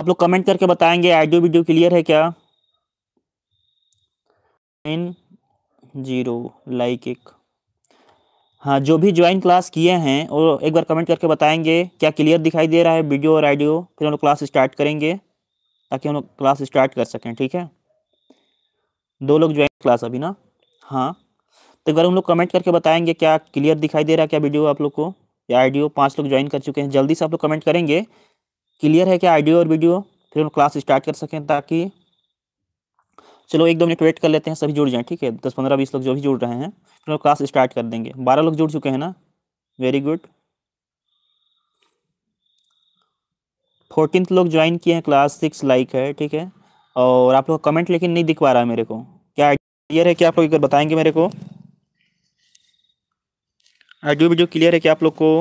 आप लोग कमेंट करके बताएंगे आइडियो वीडियो क्लियर है क्या नाइन जीरो लाइक एक हाँ जो भी ज्वाइन क्लास किए हैं और एक बार कमेंट करके बताएंगे क्या क्लियर दिखाई दे रहा है वीडियो और आइडियो फिर हम लोग क्लास स्टार्ट करेंगे ताकि हम लोग क्लास स्टार्ट कर सकें ठीक है दो लोग ज्वाइन क्लास अभी ना हाँ तो एक बार हम लोग कमेंट करके बताएंगे क्या क्लियर दिखाई दे रहा है क्या वीडियो आप लोग को या आइडियो पाँच लोग ज्वाइन कर चुके हैं जल्दी से आप लोग कमेंट करेंगे क्लियर है क्या आइडियो और वीडियो फिर हम क्लास स्टार्ट कर सकें ताकि चलो एक दो मिनट वेट कर लेते हैं सभी जुड़ जाएँ ठीक है दस पंद्रह बीस लोग जो भी जुड़ रहे हैं फिर हम क्लास स्टार्ट कर देंगे बारह लोग जुड़ चुके हैं ना वेरी गुड फोर्टीनथ लोग ज्वाइन किए हैं क्लास सिक्स लाइक है ठीक है और आप लोग कमेंट लेकिन नहीं दिख पा रहा है मेरे को क्या क्लियर है क्या आप लोग एक बार बताएंगे मेरे को आइडियो वीडियो क्लियर है क्या आप लोग को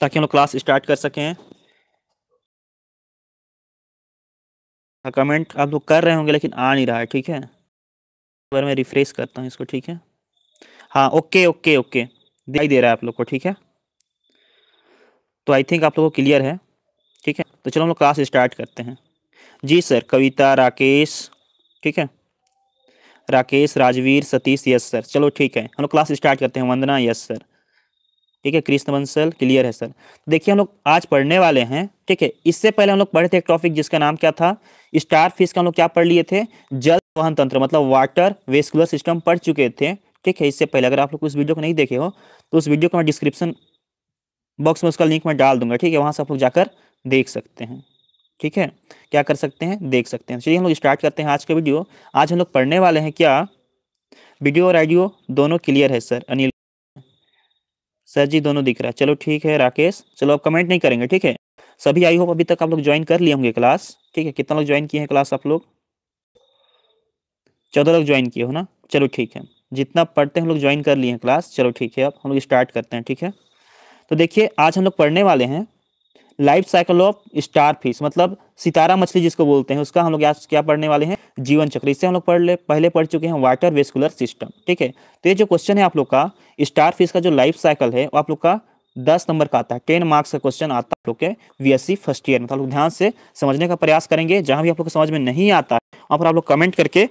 ताकि हम लोग क्लास स्टार्ट कर सकें हाँ कमेंट आप लोग कर रहे होंगे लेकिन आ नहीं रहा है ठीक है एक बार मैं रिफ्रेश करता हूँ इसको ठीक है हाँ ओके ओके ओके दिखाई दे रहा है आप लोग को ठीक है तो आई थिंक आप लोग को क्लियर है ठीक है तो चलो हम लोग क्लास स्टार्ट करते हैं जी सर कविता राकेश ठीक है राकेश राजवीर सतीश यस सर चलो ठीक है हम लोग क्लास स्टार्ट करते हैं वंदना यस सर ठीक है कृष्ण बंसल क्लियर है सर तो देखिए हम लोग आज पढ़ने वाले हैं ठीक है इससे पहले हम लोग पढ़े थे एक टॉपिक जिसका नाम क्या था स्टार फिश का हम लोग क्या पढ़ लिए थे जल वहन तंत्र मतलब वाटर वेस्कुलर सिस्टम पढ़ चुके थे ठीक है इससे पहले अगर आप लोग उस वीडियो को नहीं देखे हो तो उस वीडियो को मैं डिस्क्रिप्शन बॉक्स में उसका लिंक मैं डाल दूंगा ठीक है वहाँ से आप लोग जाकर देख सकते हैं ठीक है क्या कर सकते हैं देख सकते हैं चलिए हम लोग स्टार्ट करते हैं आज का वीडियो आज हम लोग पढ़ने वाले हैं क्या वीडियो और ऑडियो दोनों क्लियर है सर अनिल सर जी दोनों दिख रहा है चलो ठीक है राकेश चलो आप कमेंट नहीं करेंगे ठीक है सभी आई होप अभी तक आप लोग ज्वाइन कर लिए होंगे क्लास ठीक है कितना लोग ज्वाइन किए हैं क्लास आप लोग चौदह लोग ज्वाइन किए हो ना चलो ठीक है जितना पढ़ते हैं हम लोग ज्वाइन कर लिए हैं क्लास चलो ठीक है अब हम लोग स्टार्ट करते हैं ठीक है तो देखिए आज हम लोग पढ़ने वाले हैं life cycle of starfish मतलब सितारा मछली जिसको बोलते हैं उसका हम लोग आज क्या पढ़ने वाले हैं जीवन चक्र इससे हम लोग पढ़ ले पहले पढ़ चुके हैं वाटर वेस्कुलर सिस्टम ठीक है तो ये जो क्वेश्चन है आप लोग का स्टार फिश का जो लाइफ साइकिल है वो आप लोग का दस नंबर का आता है टेन मार्क्स का क्वेश्चन आता है आप लोग के बीएससी फर्स्ट ईयर में तो ध्यान से समझने का प्रयास करेंगे जहाँ भी आप लोग को समझ में नहीं आता है वहाँ पर आप लोग कमेंट करके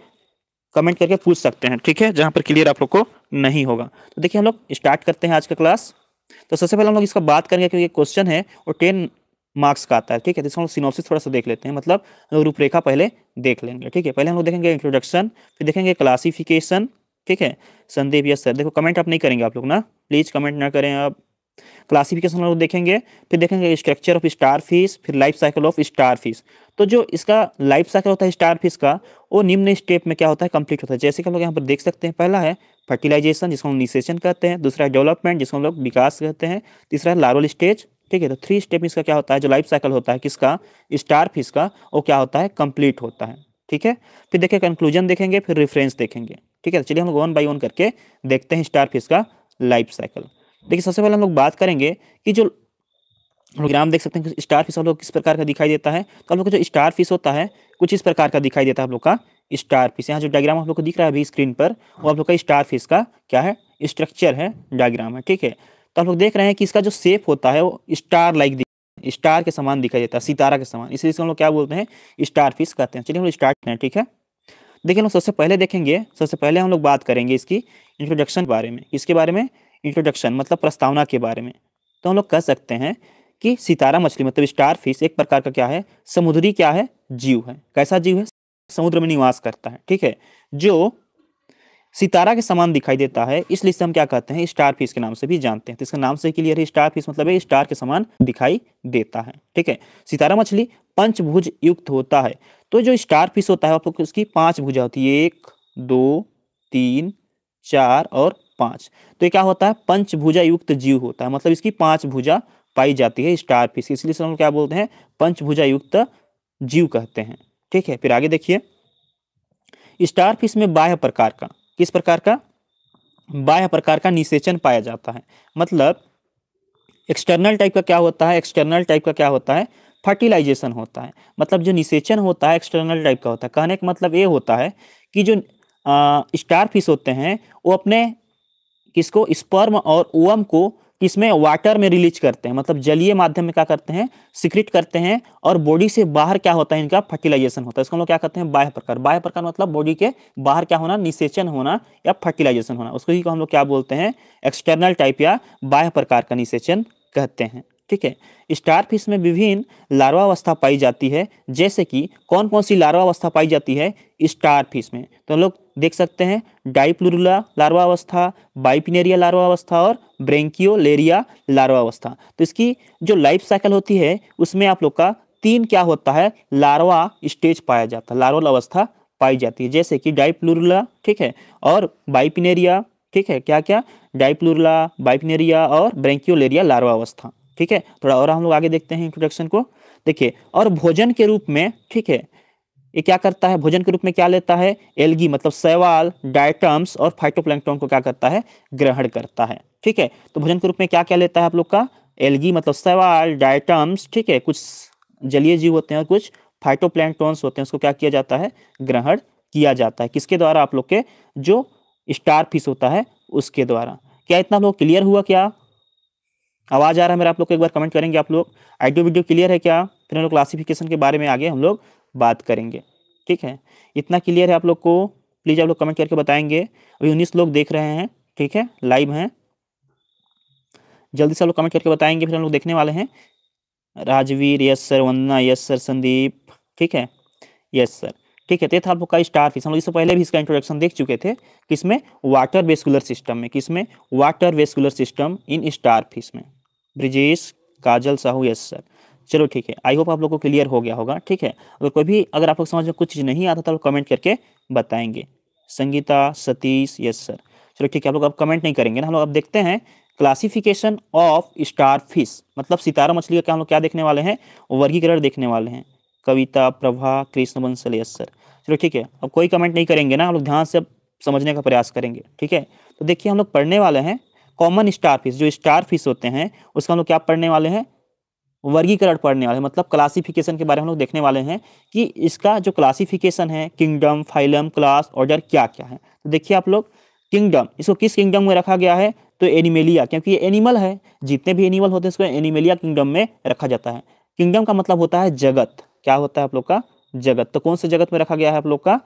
कमेंट करके पूछ सकते हैं ठीक है जहाँ पर क्लियर आप लोग को नहीं होगा तो देखिए हम लोग स्टार्ट करते हैं आज का क्लास तो सबसे पहले हम लोग इसका बात करेंगे क्योंकि क्वेश्चन है और टेन मार्क्स का आता है ठीक है तो इसका हम सिनोसिस थोड़ा सा देख लेते हैं मतलब हम लोग रूपरेखा पहले देख लेंगे ठीक है पहले हम लोग देखेंगे इंट्रोडक्शन फिर देखेंगे क्लासिफिकेशन ठीक है संदीप या सर देखो कमेंट आप नहीं करेंगे आप लोग ना प्लीज़ कमेंट ना करें आप क्लासिफिकेशन हम लोग देखेंगे फिर देखेंगे स्ट्रक्चर ऑफ स्टार फिश फिर life cycle of starfish तो जो इसका लाइफ साइकिल होता है स्टार फिश का वो निम्न स्टेप में क्या होता है कंप्लीट होता है जैसे कि हम लोग यहाँ पर देख सकते हैं पहला है फर्टिलाइजेशन जिसको हम निसेशन कहते हैं दूसरा डेवलपमेंट जिसको हम लोग विकास कहते हैं तीसरा है लारोल स्टेज ठीक है तो थ्री स्टेप इसका क्या होता है जो लाइफ साइकिल होता है किसका स्टार फिश का वो क्या होता है कंप्लीट होता है ठीक है फिर देखिए कंक्लूजन देखेंगे फिर रेफरेंस देखेंगे ठीक है तो चलिए हम लोग वन बाई वन करके देखते हैं स्टार फिश का लाइफ साइकिल देखिए सबसे पहले हम लोग बात करेंगे कि जो प्रोग्राम देख सकते हैं स्टार फिश हम लोग किस प्रकार का दिखाई देता है तो हम लोग का जो स्टार फिश होता है कुछ इस प्रकार का दिखाई देता है हम लोग का स्टार फिश यहाँ जो डायग्राम आप लोग को दिख रहा है अभी स्क्रीन पर वो आप लोग का स्टार फिश का क्या है स्ट्रक्चर है डायग्राम है ठीक है तो आप लोग देख रहे हैं कि इसका जो सेप होता है वो स्टार लाइक स्टार के समान दिखाई देता है सितारा के समान इसलिए इसको हम लोग क्या बोलते हैं स्टार फिश कहते हैं चलिए हम लोग स्टार्ट करें हैं ठीक है देखिए हम सबसे पहले देखेंगे सबसे पहले हम लोग बात करेंगे इसकी इंट्रोडक्शन के बारे में इसके बारे में इंट्रोडक्शन मतलब प्रस्तावना के बारे में तो हम लोग कह सकते हैं कि सितारा मछली मतलब स्टार फिश एक प्रकार का क्या है समुद्री क्या है जीव है कैसा जीव है समुद्र में निवास करता है ठीक है जो सितारा के समान दिखाई देता है इसलिए इसे हम क्या कहते हैं स्टार फिश के नाम से भी जानते हैं तो इसका नाम से क्लियर है स्टार फिश मतलब स्टार के समान दिखाई देता है ठीक है सितारा मछली पंचभुज युक्त होता है तो जो स्टार फिश होता है आप लोग उसकी पांच भुजा होती है एक दो तीन चार और पांच तो ये क्या होता है पंचभुजा युक्त जीव होता है मतलब इसकी पांच भुजा पाई जाती है स्टार फिश इसलिए हम क्या बोलते हैं पंचभुजा युक्त जीव कहते हैं ठीक है फिर आगे देखिए स्टार फिश में बाह्य प्रकार का किस प्रकार का बाह्य प्रकार का निषेचन पाया जाता है मतलब एक्सटर्नल टाइप का क्या होता है एक्सटर्नल टाइप का क्या होता है फर्टिलाइजेशन होता है मतलब जो निषेचन होता है एक्सटर्नल टाइप का होता है कहने का मतलब ये होता है कि जो स्टार फिश होते हैं वो अपने किसको स्पर्म और ओवम को किसमें वाटर में रिलीज करते हैं मतलब जलीय माध्यम में क्या करते हैं सिक्रिट करते हैं और बॉडी से बाहर क्या होता है इनका फर्टिलाइजेशन होता है इसको हम लोग क्या कहते हैं बाह्य प्रकार बाह्य प्रकार मतलब बॉडी के बाहर क्या होना निषेचन होना या फर्टिलाइजेशन होना उसको ही हम लोग क्या बोलते हैं एक्सटर्नल टाइप या बाह्य प्रकार का निषेचन कहते हैं ठीक है स्टार फिश में विभिन्न लार्वावस्था पाई जाती है जैसे कि कौन कौन सी लार्वावस्था पाई जाती है स्टार फिश में तो हम लोग देख सकते हैं डाइप्लूरुला लार्वावस्था बाइपिनेरिया लार्वावस्था और ब्रेंकियोलेरिया लार्वावस्था तो इसकी जो लाइफ साइकिल होती है उसमें आप लोग का तीन क्या होता है लार्वा स्टेज पाया जाता है लार्वल अवस्था पाई जाती है जैसे कि डाइप्लूरुला ठीक है और बाइपिनेरिया ठीक है क्या क्या डाइप्लूरला बाइपनेरिया और ब्रेंक्योलेरिया लार्वा अवस्था ठीक है थोड़ा और हम लोग आगे देखते हैं इंट्रोडक्शन को देखिए और भोजन के रूप में ठीक है ये क्या करता है भोजन के रूप में क्या लेता है एलगी मतलब सवाल डायटम्स और फाइटोप्लैंक्टोन को क्या करता है ग्रहण करता है ठीक है तो भोजन के रूप में क्या क्या लेता है आप लोग का एलगी मतलब सवाल डायटम्स ठीक है कुछ जलीय जीव होते हैं और कुछ फाइटोप्लैंक्टोन्स होते हैं उसको क्या किया जाता है ग्रहण किया जाता है किसके द्वारा आप लोग के जो स्टार फिश होता है उसके द्वारा क्या इतना लोग क्लियर हुआ क्या आवाज़ आ रहा है मेरा आप लोग को एक बार कमेंट करेंगे आप लोग आइडियो वीडियो क्लियर है क्या फिर हम लोग क्लासिफिकेशन के बारे में आगे हम लोग बात करेंगे ठीक है इतना क्लियर है आप लोग को प्लीज़ आप लोग कमेंट करके बताएंगे अभी उन्नीस लोग देख रहे हैं ठीक है लाइव हैं जल्दी से आप लोग कमेंट करके बताएंगे फिर हम लोग देखने वाले हैं Rajveer yes sir Vandana yes sir Sandeep ठीक है यस सर ठीक है तो था आप लोग का स्टार फिश हम लोग इससे पहले भी इसका इंट्रोडक्शन देख चुके थे किसमें वाटर वेस्कुलर सिस्टम में किसमें water vascular system in starfish में ब्रिजेश काजल साहू यस सर चलो ठीक है आई होप आप लोगों को क्लियर हो गया होगा ठीक है अगर कोई भी अगर आप लोग समझ में कुछ चीज़ नहीं आता तो कमेंट करके बताएंगे संगीता सतीश यस सर चलो ठीक है आप लोग अब कमेंट नहीं करेंगे ना हम लोग अब देखते हैं क्लासिफिकेशन ऑफ स्टार फिश मतलब सितारा मछली का हम लोग क्या देखने वाले हैं वर्गीकरण देखने वाले हैं कविता प्रभा कृष्ण बंसल यस सर चलो ठीक है अब कोई कमेंट नहीं करेंगे ना हम लोग ध्यान से समझने का प्रयास करेंगे ठीक है तो देखिए हम लोग पढ़ने वाले हैं कॉमन स्टार फिश जो स्टार फिश होते हैं उसका हम लोग क्या पढ़ने वाले हैं वर्गीकरण पढ़ने वाले हैं मतलब क्लासिफिकेशन के बारे में हम लोग देखने वाले हैं कि इसका जो क्लासिफिकेशन है किंगडम फाइलम क्लास ऑर्डर क्या क्या है तो देखिए आप लोग किंगडम इसको किस किंगडम में रखा गया है तो एनिमेलिया क्योंकि ये एनिमल है जितने भी एनिमल होते हैं इसको एनिमेलिया किंगडम में रखा जाता है किंगडम का मतलब होता है जगत क्या होता है आप लोग का जगत तो कौन से जगत में रखा गया है आप लोग का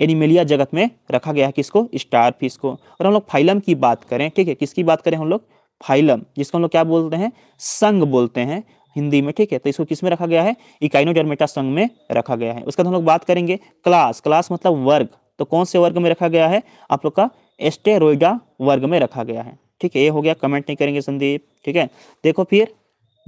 एनिमेलिया जगत में रखा गया है किसको स्टार फिश को और हम लोग फाइलम की बात करें ठीक है किसकी बात करें हम लोग फाइलम जिसको हम लोग क्या बोलते हैं संघ बोलते हैं हिंदी में ठीक है तो इसको किस में रखा गया है इकाइनोजर्मेटा संघ में रखा गया है उसके बाद हम लोग बात करेंगे क्लास क्लास मतलब वर्ग तो कौन से वर्ग में रखा गया है आप लोग का एस्टेरोइडा वर्ग में रखा गया है ठीक है ये हो गया कमेंट नहीं करेंगे संदीप ठीक है देखो फिर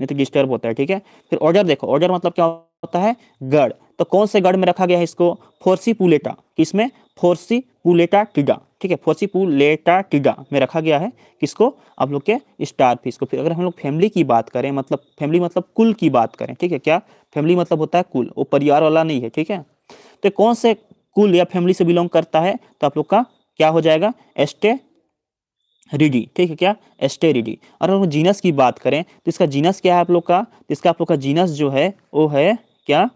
नहीं तो डिस्टर्ब होता है ठीक है फिर ऑर्डर देखो ऑर्डर मतलब क्या होता है गढ़ तो कौन से गढ़ में रखा गया है इसको फोर्सी पुलेटा किसमें फोर्सी पुलेटा टिगा ठीक है फोर्सी पुलेटा टिगा में रखा गया है किसको आप लोग के स्टार फिश को फिर अगर हम लोग फैमिली की बात करें मतलब फैमिली मतलब कुल की बात करें ठीक है क्या फैमिली मतलब होता है कुल वो परिवार वाला नहीं है ठीक है तो कौन से कुल या फैमिली से बिलोंग करता है तो आप लोग का क्या हो जाएगा एस्टे रिडी ठीक है क्या रिडी और हम जीनस की बात करें तो इसका जीनस क्या है आप लोग का तो इसका आप लोग का जीनस जो है वो है क्या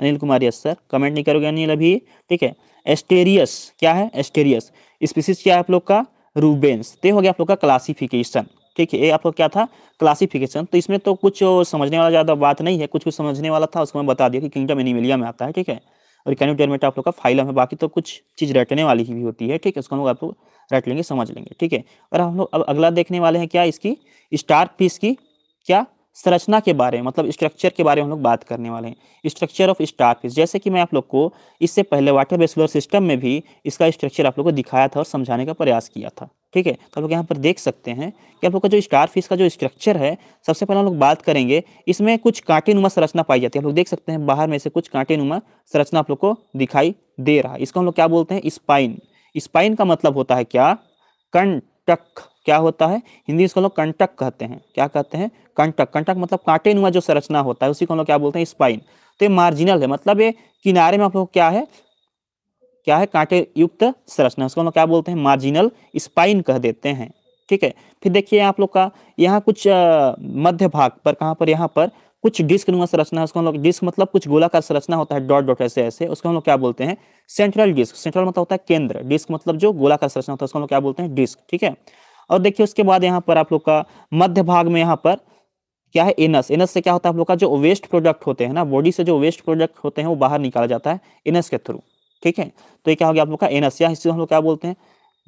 Anil Kumar yes sir comment नहीं करोगे अनिल अभी ठीक है एस्टेरियस क्या है एस्टेरियस स्पीसीज क्या है आप लोग का रूबेंस तो हो गया आप लोग का क्लासिफिकेशन ठीक है ये लोग क्या था क्लासिफिकेशन तो इसमें तो कुछ समझने वाला ज़्यादा बात नहीं है कुछ कुछ समझने वाला था उसको मैं बता दिया कि किंगडम एनिमिलिया में आता है ठीक है और कैनोटेरमेट आप लोग का फाइलम है बाकी तो कुछ चीज़ रटने वाली ही भी होती है ठीक है उसको हम लोग आप लोग रट लेंगे समझ लेंगे ठीक है और हम लोग अब अगला देखने वाले हैं क्या इसकी स्टार पीस की क्या संरचना के बारे में मतलब स्ट्रक्चर के बारे में हम लोग बात करने वाले हैं स्ट्रक्चर ऑफ स्टारफिश जैसे कि मैं आप लोग को इससे पहले वाटर वेस्कुलर सिस्टम में भी इसका स्ट्रक्चर आप लोग को दिखाया था और समझाने का प्रयास किया था ठीक है तो आप लोग यहाँ पर देख सकते हैं कि आप लोग का जो स्टार फिश का जो स्ट्रक्चर है सबसे पहले हम लोग बात करेंगे इसमें कुछ कांटेनुमा संरचना पाई जाती है आप लोग देख सकते हैं बाहर में से कुछ कांटेनुमा संरचना आप लोग को दिखाई दे रहा है इसको हम लोग क्या बोलते हैं स्पाइन स्पाइन का मतलब होता है क्या कंटक क्या होता है हिंदी इसको लोग कंटक कहते हैं क्या कहते हैं कंटक कंटक मतलब नुआ जो संरचना होता है उसी को हम लोग क्या बोलते हैं स्पाइन तो ये मार्जिनल है मतलब ये किनारे में आप लोग क्या है क्या है कांटे युक्त संरचना उसको हम लोग क्या बोलते हैं मार्जिनल स्पाइन कह देते हैं ठीक है फिर देखिए आप लोग का यहाँ कुछ मध्य भाग पर कहाँ पर यहाँ पर कुछ डिस्क नुआ संरचना है उसको हम लोग डिस्क मतलब कुछ गोला का संरचना होता है डॉट डॉट ऐसे ऐसे उसको हम लोग क्या बोलते हैं सेंट्रल डिस्क सेंट्रल मतलब होता है केंद्र डिस्क मतलब जो गोला का संरचना होता है उसको हम लोग क्या बोलते हैं डिस्क ठीक है और देखिए उसके बाद यहाँ पर आप लोग का मध्य भाग में यहाँ पर क्या है एनस एनस से क्या होता है आप लोग का जो वेस्ट प्रोडक्ट होते हैं ना बॉडी से जो वेस्ट प्रोडक्ट होते हैं वो बाहर निकाला जाता है एनस के थ्रू ठीक है तो ये क्या हो गया आप लोग का एनस या इसको हम लोग क्या बोलते हैं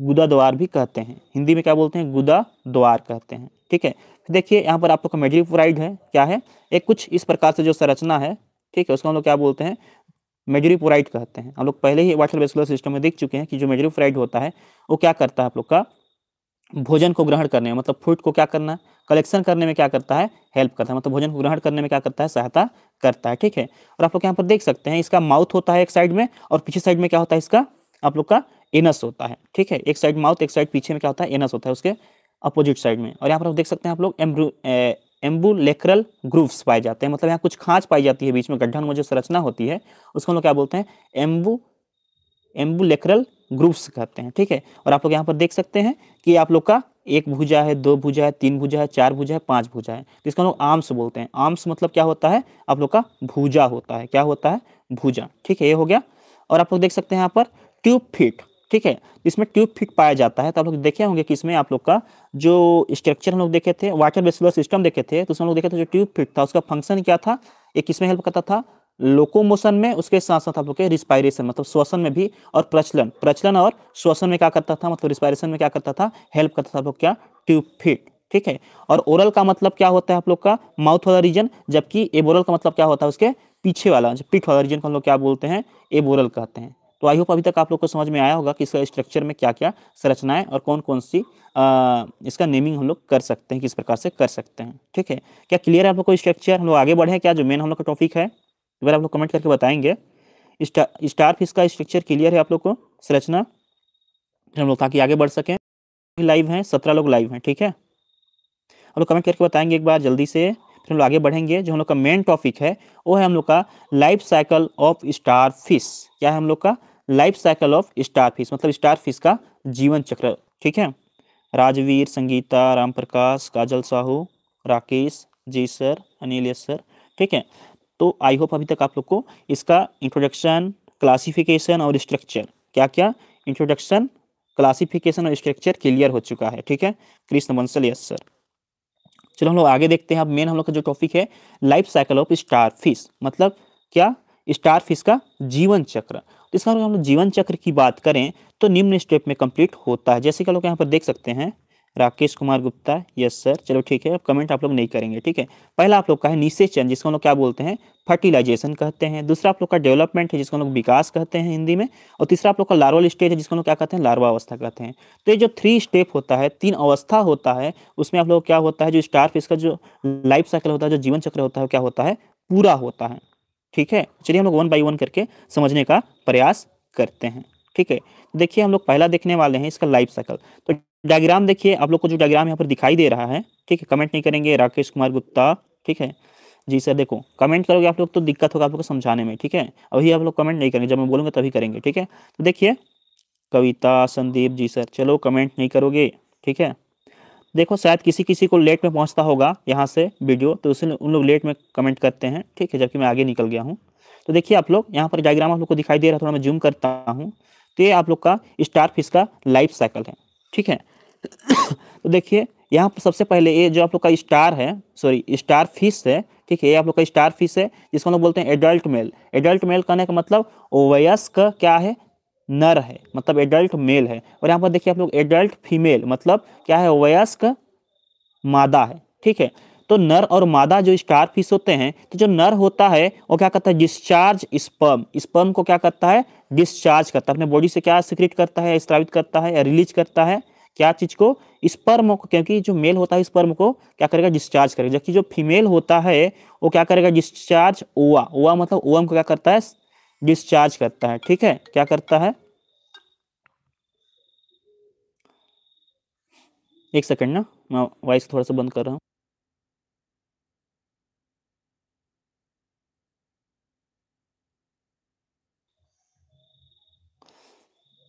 गुदा द्वार भी कहते हैं हिंदी में क्या बोलते हैं गुदा द्वार कहते हैं ठीक है देखिए यहाँ पर आप लोग का मेडिपोराइड है क्या है एक कुछ इस प्रकार से जो संरचना है ठीक है उसको हम लोग क्या बोलते हैं मेजरीपोराइट कहते हैं हम लोग पहले ही वाटर वेस्कुलर सिस्टम में देख चुके हैं कि जो मेजरीपोराइट होता है वो क्या करता है आप लोग का भोजन को ग्रहण करने में मतलब फूड को क्या करना कलेक्शन करने में क्या करता है हेल्प करता है मतलब भोजन को ग्रहण करने में क्या करता है सहायता करता है ठीक है और आप लोग यहाँ पर देख सकते हैं इसका माउथ होता है एक साइड में और पीछे साइड में क्या होता है इसका आप लोग का एनस होता है ठीक है एक साइड माउथ एक साइड पीछे में क्या होता है एनस होता है उसके अपोजिट साइड में और यहाँ पर आप देख सकते हैं आप लोग एम्ब्रू एम्बुलेक्रल ग्रूव्स पाए जाते हैं मतलब यहाँ कुछ खाँच पाई जाती है बीच में गड्ढा जो संरचना होती है उसको हम लोग क्या बोलते हैं एम्बू एम्बुलेक्रल ग्रुप्स कहते हैं ठीक है और आप लोग यहाँ पर देख सकते हैं कि आप लोग का एक भुजा है दो भुजा है तीन भुजा है चार भुजा है पांच भुजा है तो इसको हम लोग आर्म्स बोलते हैं आर्म्स मतलब क्या होता है आप लोग का भुजा होता है क्या होता है भुजा ठीक है ये हो गया और आप लोग देख सकते हैं यहाँ पर ट्यूब फिट ठीक है इसमें ट्यूब फिट पाया जाता है तो आप लोग देखे होंगे कि इसमें आप लोग का जो स्ट्रक्चर हम लोग देखे थे वाटर बेसुलर सिस्टम देखे थे तो उसमें हम लोग देखे थे जो ट्यूब फिट था उसका फंक्शन क्या था एक किसमें हेल्प करता था लोकोमोशन में उसके साथ साथ आप लोग के रिस्पायरेशन मतलब श्वसन में भी और प्रचलन प्रचलन और श्वसन में क्या करता था मतलब रिस्पायरेशन में क्या करता था हेल्प करता था आप लोग क्या ट्यूब फिट ठीक है और ओरल का मतलब क्या होता है आप लोग का माउथ वाला रीजन जबकि एबोरल का मतलब क्या होता है उसके पीछे वाला जो पीठ वाला रीजन को हम लोग क्या बोलते हैं एबोरल कहते हैं तो आई होप अभी तक आप लोग को समझ में आया होगा कि इसका स्ट्रक्चर में क्या क्या संरचनाएं और कौन कौन सी आ, इसका नेमिंग हम लोग कर सकते हैं किस प्रकार से कर सकते हैं ठीक है क्या क्लियर है आप लोग को स्ट्रक्चर हम लोग आगे बढ़े क्या जो मेन हम लोग का टॉपिक है एक बार आप लोग कमेंट करके बताएंगे स्टार स्टार फिश का स्ट्रक्चर क्लियर है आप लोग को संरचना हम लोग ताकि आगे बढ़ सकें लाइव हैं सत्रह लोग लाइव हैं ठीक है आप लोग कमेंट करके बताएंगे एक बार जल्दी से फिर हम लोग आगे बढ़ेंगे जो हम लोग का मेन टॉपिक है वो है हम लोग का life cycle of starfish क्या है हम लोग का life cycle of starfish मतलब स्टार फिश का जीवन चक्र ठीक है राजवीर संगीता राम प्रकाश काजल साहू राकेश जी सर अनिल सर ठीक है तो आई होप अभी तक आप लोग को इसका इंट्रोडक्शन क्लासिफिकेशन और स्ट्रक्चर क्या क्या इंट्रोडक्शन क्लासिफिकेशन और स्ट्रक्चर क्लियर हो चुका है ठीक है कृष्ण बंसल यस सर चलो हम लोग आगे देखते हैं अब मेन हम लोग का जो टॉपिक है life cycle of starfish मतलब क्या स्टार फिश का जीवन चक्र तो इसका हम लोग जीवन चक्र की बात करें तो निम्न स्टेप में कंप्लीट होता है जैसे कि लोग यहाँ पर देख सकते हैं राकेश कुमार गुप्ता यस सर चलो ठीक है अब कमेंट आप लोग नहीं करेंगे ठीक है पहला आप लोग का है निषेचन जिसको हम लोग क्या बोलते हैं फर्टिलाइजेशन कहते हैं दूसरा आप लोग का डेवलपमेंट है जिसको हम लोग विकास कहते हैं हिंदी में और तीसरा आप लोग का लार्वल स्टेज है जिसको हम लोग क्या कहते हैं लार्वा अवस्था कहते हैं तो ये जो थ्री स्टेप होता है तीन अवस्था होता है उसमें आप लोग क्या होता है जो स्टार फिश का जो लाइफ साइकिल होता है जो जीवन चक्र होता है क्या होता है पूरा होता है ठीक है चलिए हम लोग वन बाई वन करके समझने का प्रयास करते हैं ठीक है देखिए हम लोग पहला देखने वाले हैं इसका लाइफ साइकिल तो डायग्राम देखिए आप लोग को जो डायग्राम यहाँ पर दिखाई दे रहा है ठीक है कमेंट नहीं करेंगे राकेश कुमार गुप्ता ठीक है जी सर देखो कमेंट करोगे आप लोग तो दिक्कत होगा आप लोग को समझाने में ठीक है अभी आप लोग कमेंट नहीं करेंगे जब मैं बोलूँगा तभी करेंगे ठीक है तो देखिए कविता संदीप जी सर चलो कमेंट नहीं करोगे ठीक है देखो शायद किसी किसी को लेट में पहुँचता होगा यहाँ से वीडियो तो उसने उन लोग लेट में कमेंट करते हैं ठीक है जबकि मैं आगे निकल गया हूँ तो देखिए आप लोग यहाँ पर डायग्राम आप लोग को दिखाई दे रहा है थोड़ा मैं जूम करता हूँ तो ये आप लोग का स्टार फिश का लाइफ साइकिल है ठीक है तो देखिए यहाँ पर सबसे पहले ये जो आप लोग का स्टार है सॉरी स्टार फिश है ठीक है ये आप लोग का स्टार फिश है जिसको हम लोग बोलते हैं एडल्ट मेल एडल्ट मेल कहने का मतलब वयस्क क्या है नर है मतलब एडल्ट मेल है और यहाँ पर देखिए आप लोग एडल्ट फीमेल मतलब क्या है वयस्क मादा है ठीक है तो नर और मादा जो स्टारफिश होते हैं तो जो नर होता है वो क्या करता है डिस्चार्ज स्पर्म स्पर्म को क्या करता है डिस्चार्ज करता है अपने बॉडी से क्या सिक्रिट करता है स्त्रावित करता है रिलीज करता है क्या चीज को स्पर्म को क्योंकि जो मेल होता है स्पर्म को क्या करेगा डिस्चार्ज करेगा जबकि जो फीमेल होता है वो क्या करेगा डिस्चार्ज ओवा ओवा मतलब ओवम को क्या करता है डिस्चार्ज करता है ठीक है क्या करता है एक सेकंड ना मैं वॉइस थोड़ा सा बंद कर रहा हूँ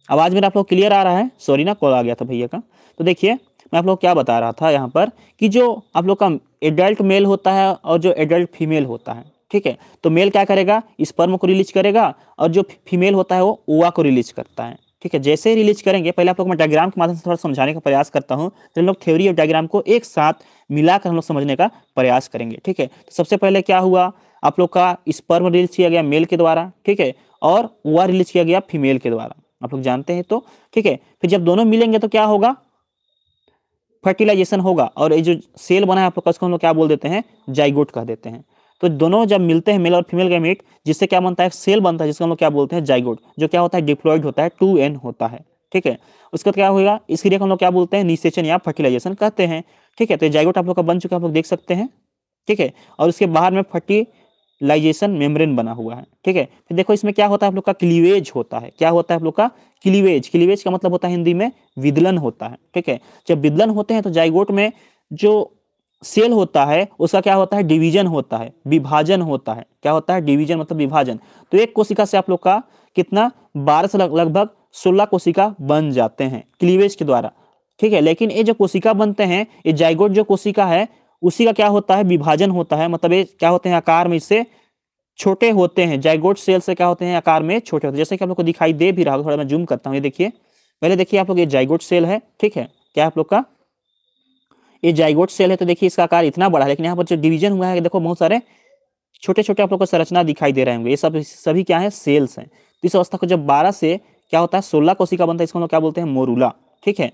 आवाज़ मेरा आप लोग क्लियर आ रहा है सॉरी ना कॉल आ गया था भैया का तो देखिए मैं आप लोग क्या बता रहा था यहाँ पर कि जो आप लोग का एडल्ट मेल होता है और जो एडल्ट फीमेल होता है ठीक है तो मेल क्या करेगा स्पर्म को रिलीज करेगा और जो फीमेल होता है वो ओवा को रिलीज करता है ठीक है जैसे ही रिलीज करेंगे पहले आप लोग मैं डायग्राम के माध्यम से थोड़ा समझाने का प्रयास करता हूँ फिर हम लोग थ्योरी और डायग्राम को एक साथ मिलाकर हम लोग समझने का प्रयास करेंगे ठीक है तो सबसे पहले क्या हुआ आप लोग का स्पर्म रिलीज किया गया मेल के द्वारा ठीक है और ओवा रिलीज किया गया फीमेल के द्वारा आप लोग जानते हैं तो ठीक है फिर जब दोनों मिलेंगे तो क्या होगा फर्टिलाइजेशन होगा और ये जो सेल बना है आप लोग उसको हम लोग क्या बोल देते हैं जाइगोट कह देते हैं तो दोनों जब मिलते हैं मेल और फीमेल का मेट जिससे क्या बनता है सेल बनता है जिसको हम लोग क्या बोलते हैं जाइगोट जो क्या होता है डिप्लॉयड होता है टू एन होता है ठीक है उसके बाद क्या होगा इस क्रिया को हम लोग क्या बोलते हैं निशेचन या फर्टिलाइजेशन कहते हैं ठीक है तो जाइगोट आप लोग का बन चुका है आप लोग देख सकते हैं ठीक है और उसके बाहर में फर्टी लाइजेशन मेम्ब्रेन बना हुआ है ठीक है फिर देखो इसमें क्या होता है आप लोग का क्लीवेज होता है क्या होता है आप लोग का क्लीवेज क्लीवेज का मतलब होता है हिंदी में विदलन होता है ठीक है जब विदलन होते हैं तो जाइगोट में जो सेल होता है उसका क्या होता है डिवीजन होता है विभाजन होता है क्या होता है डिवीजन मतलब विभाजन तो एक कोशिका से आप लोग का कितना बारह से लगभग सोलह कोशिका बन जाते हैं क्लीवेज के द्वारा ठीक है लेकिन ये जो कोशिका बनते हैं ये जाइगोट जो कोशिका है उसी का क्या होता है विभाजन होता है मतलब ये क्या होते हैं आकार में इससे छोटे होते हैं जयगोट सेल से क्या होते हैं आकार में छोटे होते हैं जैसे कि आप लोग को दिखाई दे भी रहा हो थोड़ा मैं जूम करता हूँ ये देखिए पहले देखिए आप लोग ये जयगोट सेल है ठीक है क्या आप लोग का ये जयगोट सेल है तो देखिए इसका आकार इतना बड़ा है लेकिन यहाँ पर जो डिवीजन हुआ है देखो बहुत सारे छोटे छोटे आप लोग को संरचना दिखाई दे रहे होंगे ये सब सभी क्या है सेल्स हैं तो इस अवस्था को जब बारह से क्या होता है सोलह कोशिका बनता है इसको हम लोग क्या बोलते हैं मोरूला ठीक है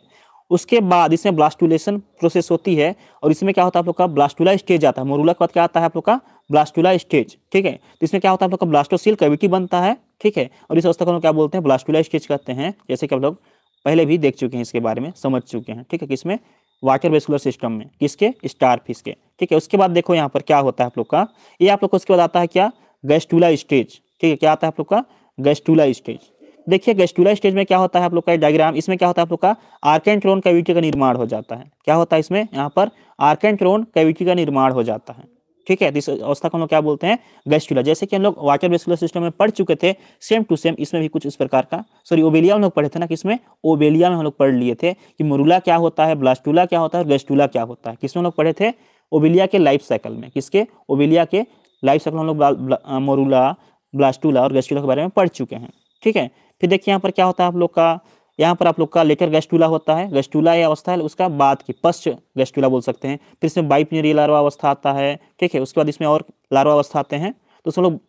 उसके बाद इसमें ब्लास्टुलेशन प्रोसेस होती है और इसमें क्या होता है आप लोग का ब्लास्टुला स्टेज आता है मोरूला के बाद क्या आता है आप लोग का ब्लास्टुला स्टेज ठीक है तो इसमें क्या होता है आप लोग का ब्लास्टोसील कैविटी बनता है ठीक है और इस अवस्था को क्या बोलते हैं ब्लास्टुला स्टेज कहते हैं जैसे कि आप लोग पहले भी देख चुके हैं इसके बारे में समझ चुके हैं ठीक है किसमें वाटर वेस्कुलर सिस्टम में किसके स्टार फिश के ठीक है उसके बाद देखो यहाँ पर क्या होता है आप लोग का ये आप लोग को उसके बाद आता है क्या गैस्टूला स्टेज ठीक है क्या आता है आप लोग का गैस्टूला स्टेज देखिए गेस्टूला स्टेज में क्या होता है आप लोग का डायग्राम इसमें क्या होता है आप लोग का आर्केंट्रोन कैविटी का निर्माण हो जाता है क्या होता है इसमें यहाँ पर आर्केंट्रोन कैविटी का निर्माण हो जाता है ठीक है इस अवस्था को हम लोग क्या बोलते हैं गेस्टूला जैसे कि हम लोग वाटर वेस्कुलर सिस्टम में पढ़ चुके थे सेम टू सेम इसमें भी कुछ इस प्रकार का सॉरी ओबेलिया हम लोग पढ़े थे ना किसमें ओबेलिया में हम लोग पढ़ लिए थे कि मुरुला क्या होता है ब्लास्टूला क्या होता है गेस्टूला क्या होता है किसमें हम लोग पढ़े थे ओबेलिया के लाइफ साइकिल में किसके ओबेलिया के लाइफ साइकिल हम लोग मोरूला ब्लास्टूला और गेस्टूला के बारे में पढ़ चुके हैं ठीक है फिर देखिए यहाँ पर क्या होता है आप लोग का यहाँ पर आप लोग का लेकर गस्टूला होता है गस्टूला यह अवस्था है उसका बाद की पश्च गस्टूला बोल सकते हैं फिर इसमें बाइपनीरी लार्वा अवस्था आता है ठीक है उसके बाद इसमें और लार्वा अवस्था आते हैं तो सब लोग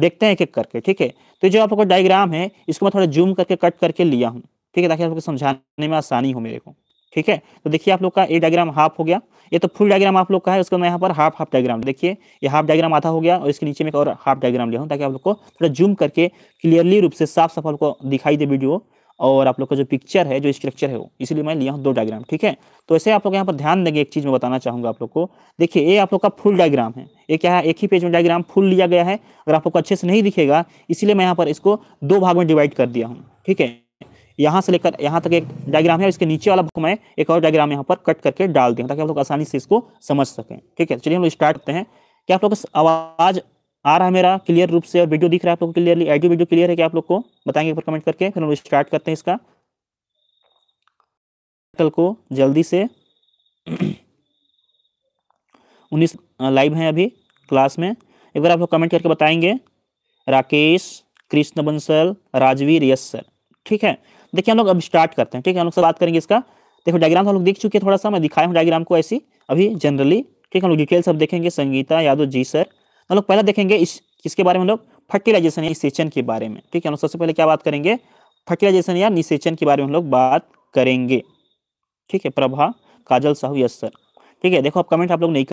देखते हैं एक एक करके ठीक है तो जो आप लोग का डायग्राम है इसको मैं थोड़ा जूम करके कट करके लिया हूँ ठीक है ताकि आप लोग समझाने में आसानी हो मेरे को ठीक है तो देखिए आप लोग का ये डायग्राम हाफ हो गया ये तो फुल डायग्राम आप लोग का है उसको मैं यहाँ पर हाफ हाफ डायग्राम देखिए ये हाफ डायग्राम आधा हो गया और इसके नीचे में और हाफ डायग्राम लिया हूँ ताकि आप लोग को थोड़ा जूम करके क्लियरली रूप से साफ साफ आपको दिखाई दे वीडियो और आप लोग का जो पिक्चर है जो स्ट्रक्चर है वो इसलिए मैं लिया हूँ दो डायग्राम ठीक है तो ऐसे आप लोग यहाँ पर ध्यान देंगे एक चीज़ में बताना चाहूंगा आप लोग को देखिए ये आप लोग का फुल डायग्राम है ये क्या है एक ही पेज में डायग्राम फुल लिया गया है अगर आप लोग को अच्छे से नहीं दिखेगा इसलिए मैं यहाँ पर इसको दो भाग में डिवाइड कर दिया हूँ ठीक है यहाँ से लेकर यहाँ तक एक डायग्राम है इसके नीचे वाला बुक मैं एक और डायग्राम यहाँ पर कट करके डाल दें ताकि आप लोग आसानी से इसको समझ सकें ठीक है चलिए हम लोग स्टार्ट करते हैं क्या आप लोग आवाज़ आ रहा है मेरा क्लियर रूप से और वीडियो दिख रहा है आप लोग क्लियरली ऑडियो वीडियो क्लियर है क्या आप लोग को बताएंगे ऊपर कमेंट करके फिर हम लोग स्टार्ट करते हैं इसका कल को जल्दी से उन्नीस लाइव हैं अभी क्लास में एक बार आप लोग कमेंट करके बताएंगे राकेश कृष्ण बंसल राजवीर यस सर ठीक है देखिए हम लोग अब स्टार्ट करते हैं ठीक है हम लोग से बात करेंगे इसका देखो डायग्राम तो हम लोग देख चुके हैं थोड़ा सा मैं दिखाया हूँ डायग्राम को ऐसी अभी जनरली ठीक है हम लोग डिटेल सब देखेंगे संगीता यादव जी सर हम लोग पहले देखेंगे इस किसके बारे में हम लोग फर्टिलाइजेशन या निषेचन के बारे में ठीक है हम लोग सबसे पहले क्या बात करेंगे फर्टिलाइजेशन या निषेचन के बारे में हम लोग बात करेंगे ठीक है प्रभा काजल साहू यस सर ठीक है देखो आप कमेंट आप लोग नहीं कर...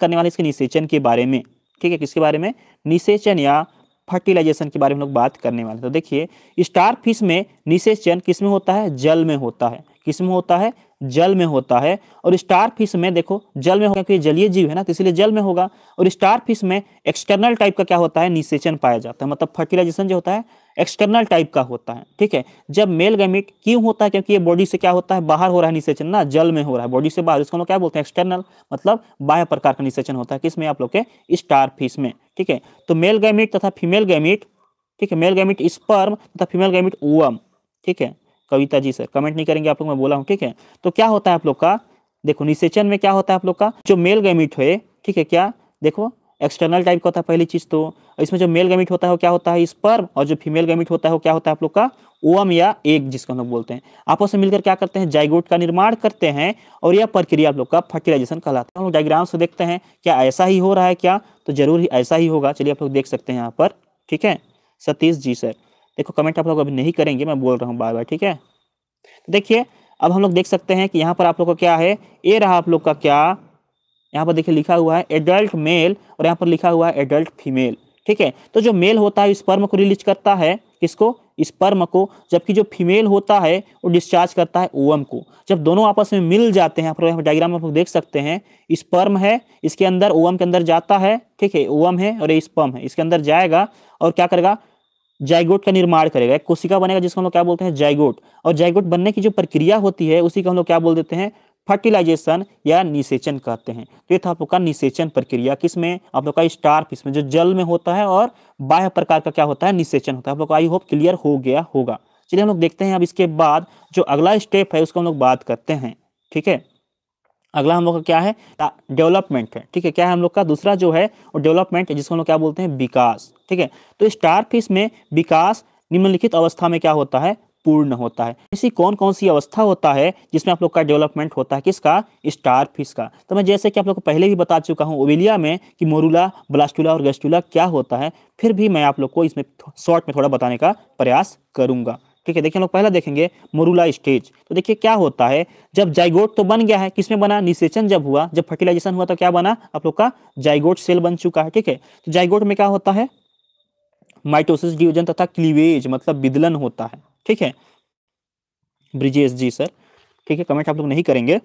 करने वाले इसके निषेचन के बारे में ठीक है किसके बारे में निषेचन या फर्टिलाइजेशन के बारे में हम लोग बात करने वाले हैं तो देखिए स्टार फिश में चयन किस में होता है जल में होता है किस में होता है जल में होता है और स्टार फिश में देखो जल में होगा क्योंकि जलीय जीव है ना तो इसलिए जल में होगा और स्टार फिश में एक्सटर्नल टाइप का क्या होता है निषेचन पाया जाता है मतलब फर्टिलाइजेशन जो होता है एक्सटर्नल टाइप का होता है ठीक है जब मेल गैमिट क्यों होता है क्योंकि ये बॉडी से क्या होता है बाहर हो रहा है निषेचन ना जल में हो रहा है बॉडी से बाहर इसको क्या बोलते हैं एक्सटर्नल मतलब बाह्य प्रकार का निषेचन होता है किसमें आप लोग के स्टार फिश में ठीक है तो मेल गैमिट तथा फीमेल गैमिट ठीक है मेल गैमिट स्पर्म तथा फीमेल गैमिट ओवम ठीक है कविता जी सर कमेंट नहीं करेंगे आप लोग मैं बोला हूँ ठीक है तो क्या होता है आप लोग का देखो निषेचन में क्या होता है आप लोग का जो मेल गैमिट है ठीक है क्या देखो एक्सटर्नल टाइप का होता है पहली चीज़ तो इसमें जो मेल गैमिट होता है वो क्या होता है स्पर्म और जो फीमेल गैमिट होता है वो क्या होता है आप लोग का ओम या एक जिसको हम लोग बोलते हैं आपस में मिलकर क्या करते हैं जाइगोट का निर्माण करते हैं और यह प्रक्रिया आप लोग का फर्टिलाइजेशन कहलाता है हम डायग्राम से देखते हैं क्या ऐसा ही हो रहा है क्या तो जरूर ही ऐसा ही होगा चलिए आप लोग देख सकते हैं यहाँ पर ठीक है सतीश जी सर देखो कमेंट आप लोग अभी नहीं करेंगे मैं बोल रहा हूँ बार बार ठीक है तो देखिए अब हम लोग देख सकते हैं कि यहाँ पर आप लोग का क्या है ए रहा आप लोग का क्या यहाँ पर देखिए लिखा हुआ है एडल्ट मेल और यहाँ पर लिखा हुआ है एडल्ट फीमेल ठीक है तो जो मेल होता है स्पर्म को रिलीज करता है किसको स्पर्म को जबकि जो फीमेल होता है वो डिस्चार्ज करता है ओवम को जब दोनों आपस में मिल जाते हैं आप डायग्राम आप देख सकते हैं स्पर्म है इसके अंदर ओवम के अंदर जाता है ठीक है ओवम है और ये स्पर्म है इसके अंदर जाएगा और क्या करेगा जाइगोट का निर्माण करेगा एक कोशिका बनेगा जिसको हम लोग क्या बोलते हैं जाइगोट और जाइगोट बनने की जो प्रक्रिया होती है उसी को हम लोग क्या बोल देते हैं फर्टिलाइजेशन या निषेचन कहते हैं तो ये था आपका निषेचन प्रक्रिया किसमें आप लोग का स्टार फिश में जो जल में होता है और बाह्य प्रकार का क्या होता है निषेचन होता है आप लोग आई होप क्लियर हो गया होगा चलिए हम लोग देखते हैं अब इसके बाद जो अगला स्टेप है उसको हम लोग बात करते हैं ठीक है अगला हम लोग का क्या है डेवलपमेंट है ठीक है क्या है हम लोग का दूसरा जो है डेवलपमेंट जिसको हम लोग क्या बोलते हैं विकास ठीक है तो स्टार फिश में विकास निम्नलिखित अवस्था में क्या होता है पूर्ण होता है ऐसी कौन कौन सी अवस्था होता है जिसमें आप लोग का डेवलपमेंट होता है किसका स्टार फिश का तो मैं जैसे कि आप लोग को पहले भी बता चुका हूँ ओविलिया में कि मोरूला ब्लास्टूला और गेस्टूला क्या होता है फिर भी मैं आप लोग को इसमें शॉर्ट में थोड़ा बताने का प्रयास करूँगा ठीक है देखिए हम लोग पहला देखेंगे मोरूला स्टेज तो देखिए क्या होता है जब जाइगोट तो बन गया है किसमें बना निषेचन जब हुआ जब फर्टिलाइजेशन हुआ तो क्या बना आप लोग का जाइगोट सेल बन चुका है ठीक है तो जाइगोट में क्या होता है माइटोसिस डिवीजन तथा क्लीवेज मतलब विदलन होता है ठीक है ब्रिजेश जी सर ठीक है कमेंट आप लोग नहीं करेंगे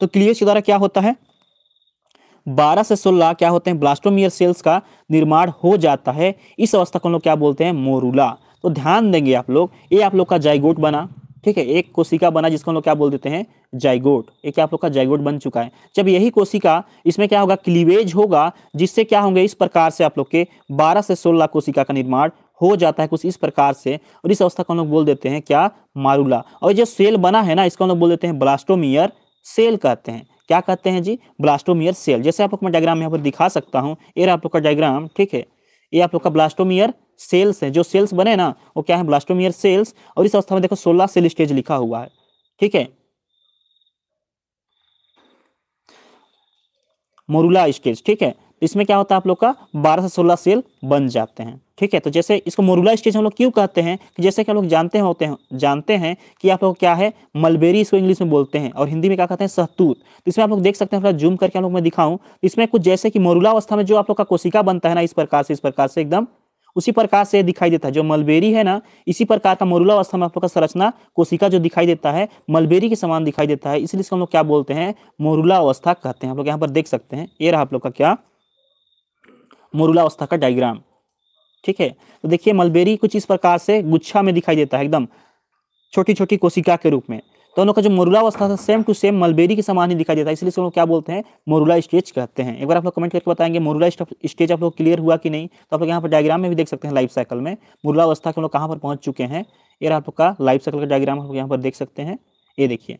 तो क्लियर के द्वारा क्या होता है 12 से 16 क्या होते हैं ब्लास्टोमियर सेल्स का निर्माण हो जाता है इस अवस्था को हम लोग क्या बोलते हैं मोरूला तो ध्यान देंगे आप लोग ये आप लोग का जाइगोट बना ठीक है एक कोशिका बना जिसको हम लोग क्या बोल देते हैं जाइगोट एक आप लोग का जाइगोट बन चुका है जब यही कोशिका इसमें क्या होगा क्लीवेज होगा जिससे क्या होंगे इस प्रकार से आप लोग के 12 से 16 कोशिका का निर्माण हो जाता है कुछ इस प्रकार से और इस अवस्था को हम लोग बोल देते हैं क्या मारूला और जो सेल बना है ना इसको हम लोग बोल देते हैं ब्लास्टोमियर सेल कहते हैं क्या कहते हैं जी ब्लास्टोमियर सेल जैसे आप लोग मैं डायग्राम यहाँ पर दिखा सकता हूँ ये आप लोग का डायग्राम ठीक है ये आप लोग का ब्लास्टोमियर सेल्स है जो सेल्स बने ना वो क्या है ब्लास्टोमियर सेल्स और इस अवस्था में देखो सोलह सेल स्टेज लिखा हुआ है ठीक है मोरूला स्टेज ठीक है इसमें क्या होता है आप लोग का बारह से सोलह सेल बन जाते हैं ठीक है तो जैसे इसको मोरूला स्टेज हम लोग क्यों कहते हैं कि जैसे कि हम लोग जानते होते हैं जानते हैं कि आप लोग क्या है मलबेरी इसको इंग्लिश में बोलते हैं और हिंदी में क्या कहते हैं सहतूत तो इसमें आप लोग देख सकते हैं थोड़ा जूम करके हम लोग मैं दिखाऊं इसमें कुछ जैसे कि मोरूला अवस्था में जो आप लोग का कोशिका बनता है ना इस प्रकार से इस प्रकार से एकदम उसी प्रकार से दिखाई देता है जो मलबेरी है ना इसी प्रकार का मरुला अवस्था में आप लोग का संरचना कोशिका जो दिखाई देता है मलबेरी के समान दिखाई देता है इसलिए इसको हम लोग क्या बोलते हैं मोरुला अवस्था कहते हैं आप लोग यहाँ पर देख सकते हैं ये रहा आप लोग का क्या अवस्था का डायग्राम ठीक है तो देखिए मलबेरी कुछ इस प्रकार से गुच्छा में दिखाई देता है एकदम छोटी छोटी कोशिका के रूप में तो उन का जो मुरुलावस्था था सेम टू सेम मलबेरी के समान ही दिखाई देता है इसलिए हम लोग क्या बोलते हैं मुरुला स्टेज कहते हैं एक बार आप लोग कमेंट करके बताएंगे मुरुला स्टेज आप लोग क्लियर हुआ कि नहीं तो आप लोग यहाँ पर डायग्राम में भी देख सकते हैं लाइफ साइकिल में मुरुलावस्था के हम लोग कहाँ पर पहुँच चुके हैं ये आप लोग का लाइफ साइकिल का डायग्राम आप लोग यहाँ पर देख सकते हैं ये देखिए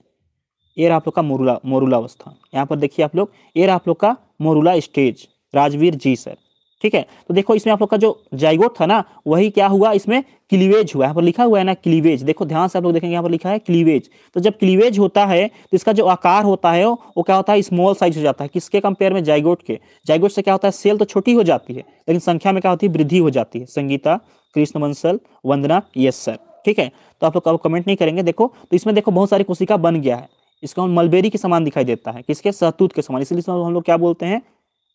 ये आप लोग का मुरुला अवस्था यहाँ पर देखिए आप लोग ये आप लोग का morula stage Rajveer ji sir ठीक है तो देखो इसमें आप लोग का जो जाइगोट था ना वही क्या हुआ इसमें क्लीवेज हुआ यहाँ पर लिखा हुआ है ना क्लीवेज देखो ध्यान से आप लोग देखेंगे यहाँ पर लिखा है क्लीवेज तो जब क्लीवेज होता है तो इसका जो आकार होता है वो क्या होता है स्मॉल साइज हो जाता है किसके कंपेयर में जाइगोट के जाइगोट से क्या होता है सेल तो छोटी हो जाती है लेकिन संख्या में क्या होती है वृद्धि हो जाती है संगीता कृष्ण मंसल वंदना यस सर ठीक है तो आप लोग अब कमेंट नहीं करेंगे देखो तो इसमें देखो बहुत सारी कोशिका बन गया है इसका मलबेरी के समान दिखाई देता है किसके सहतूत के समान इसलिए हम लोग क्या बोलते हैं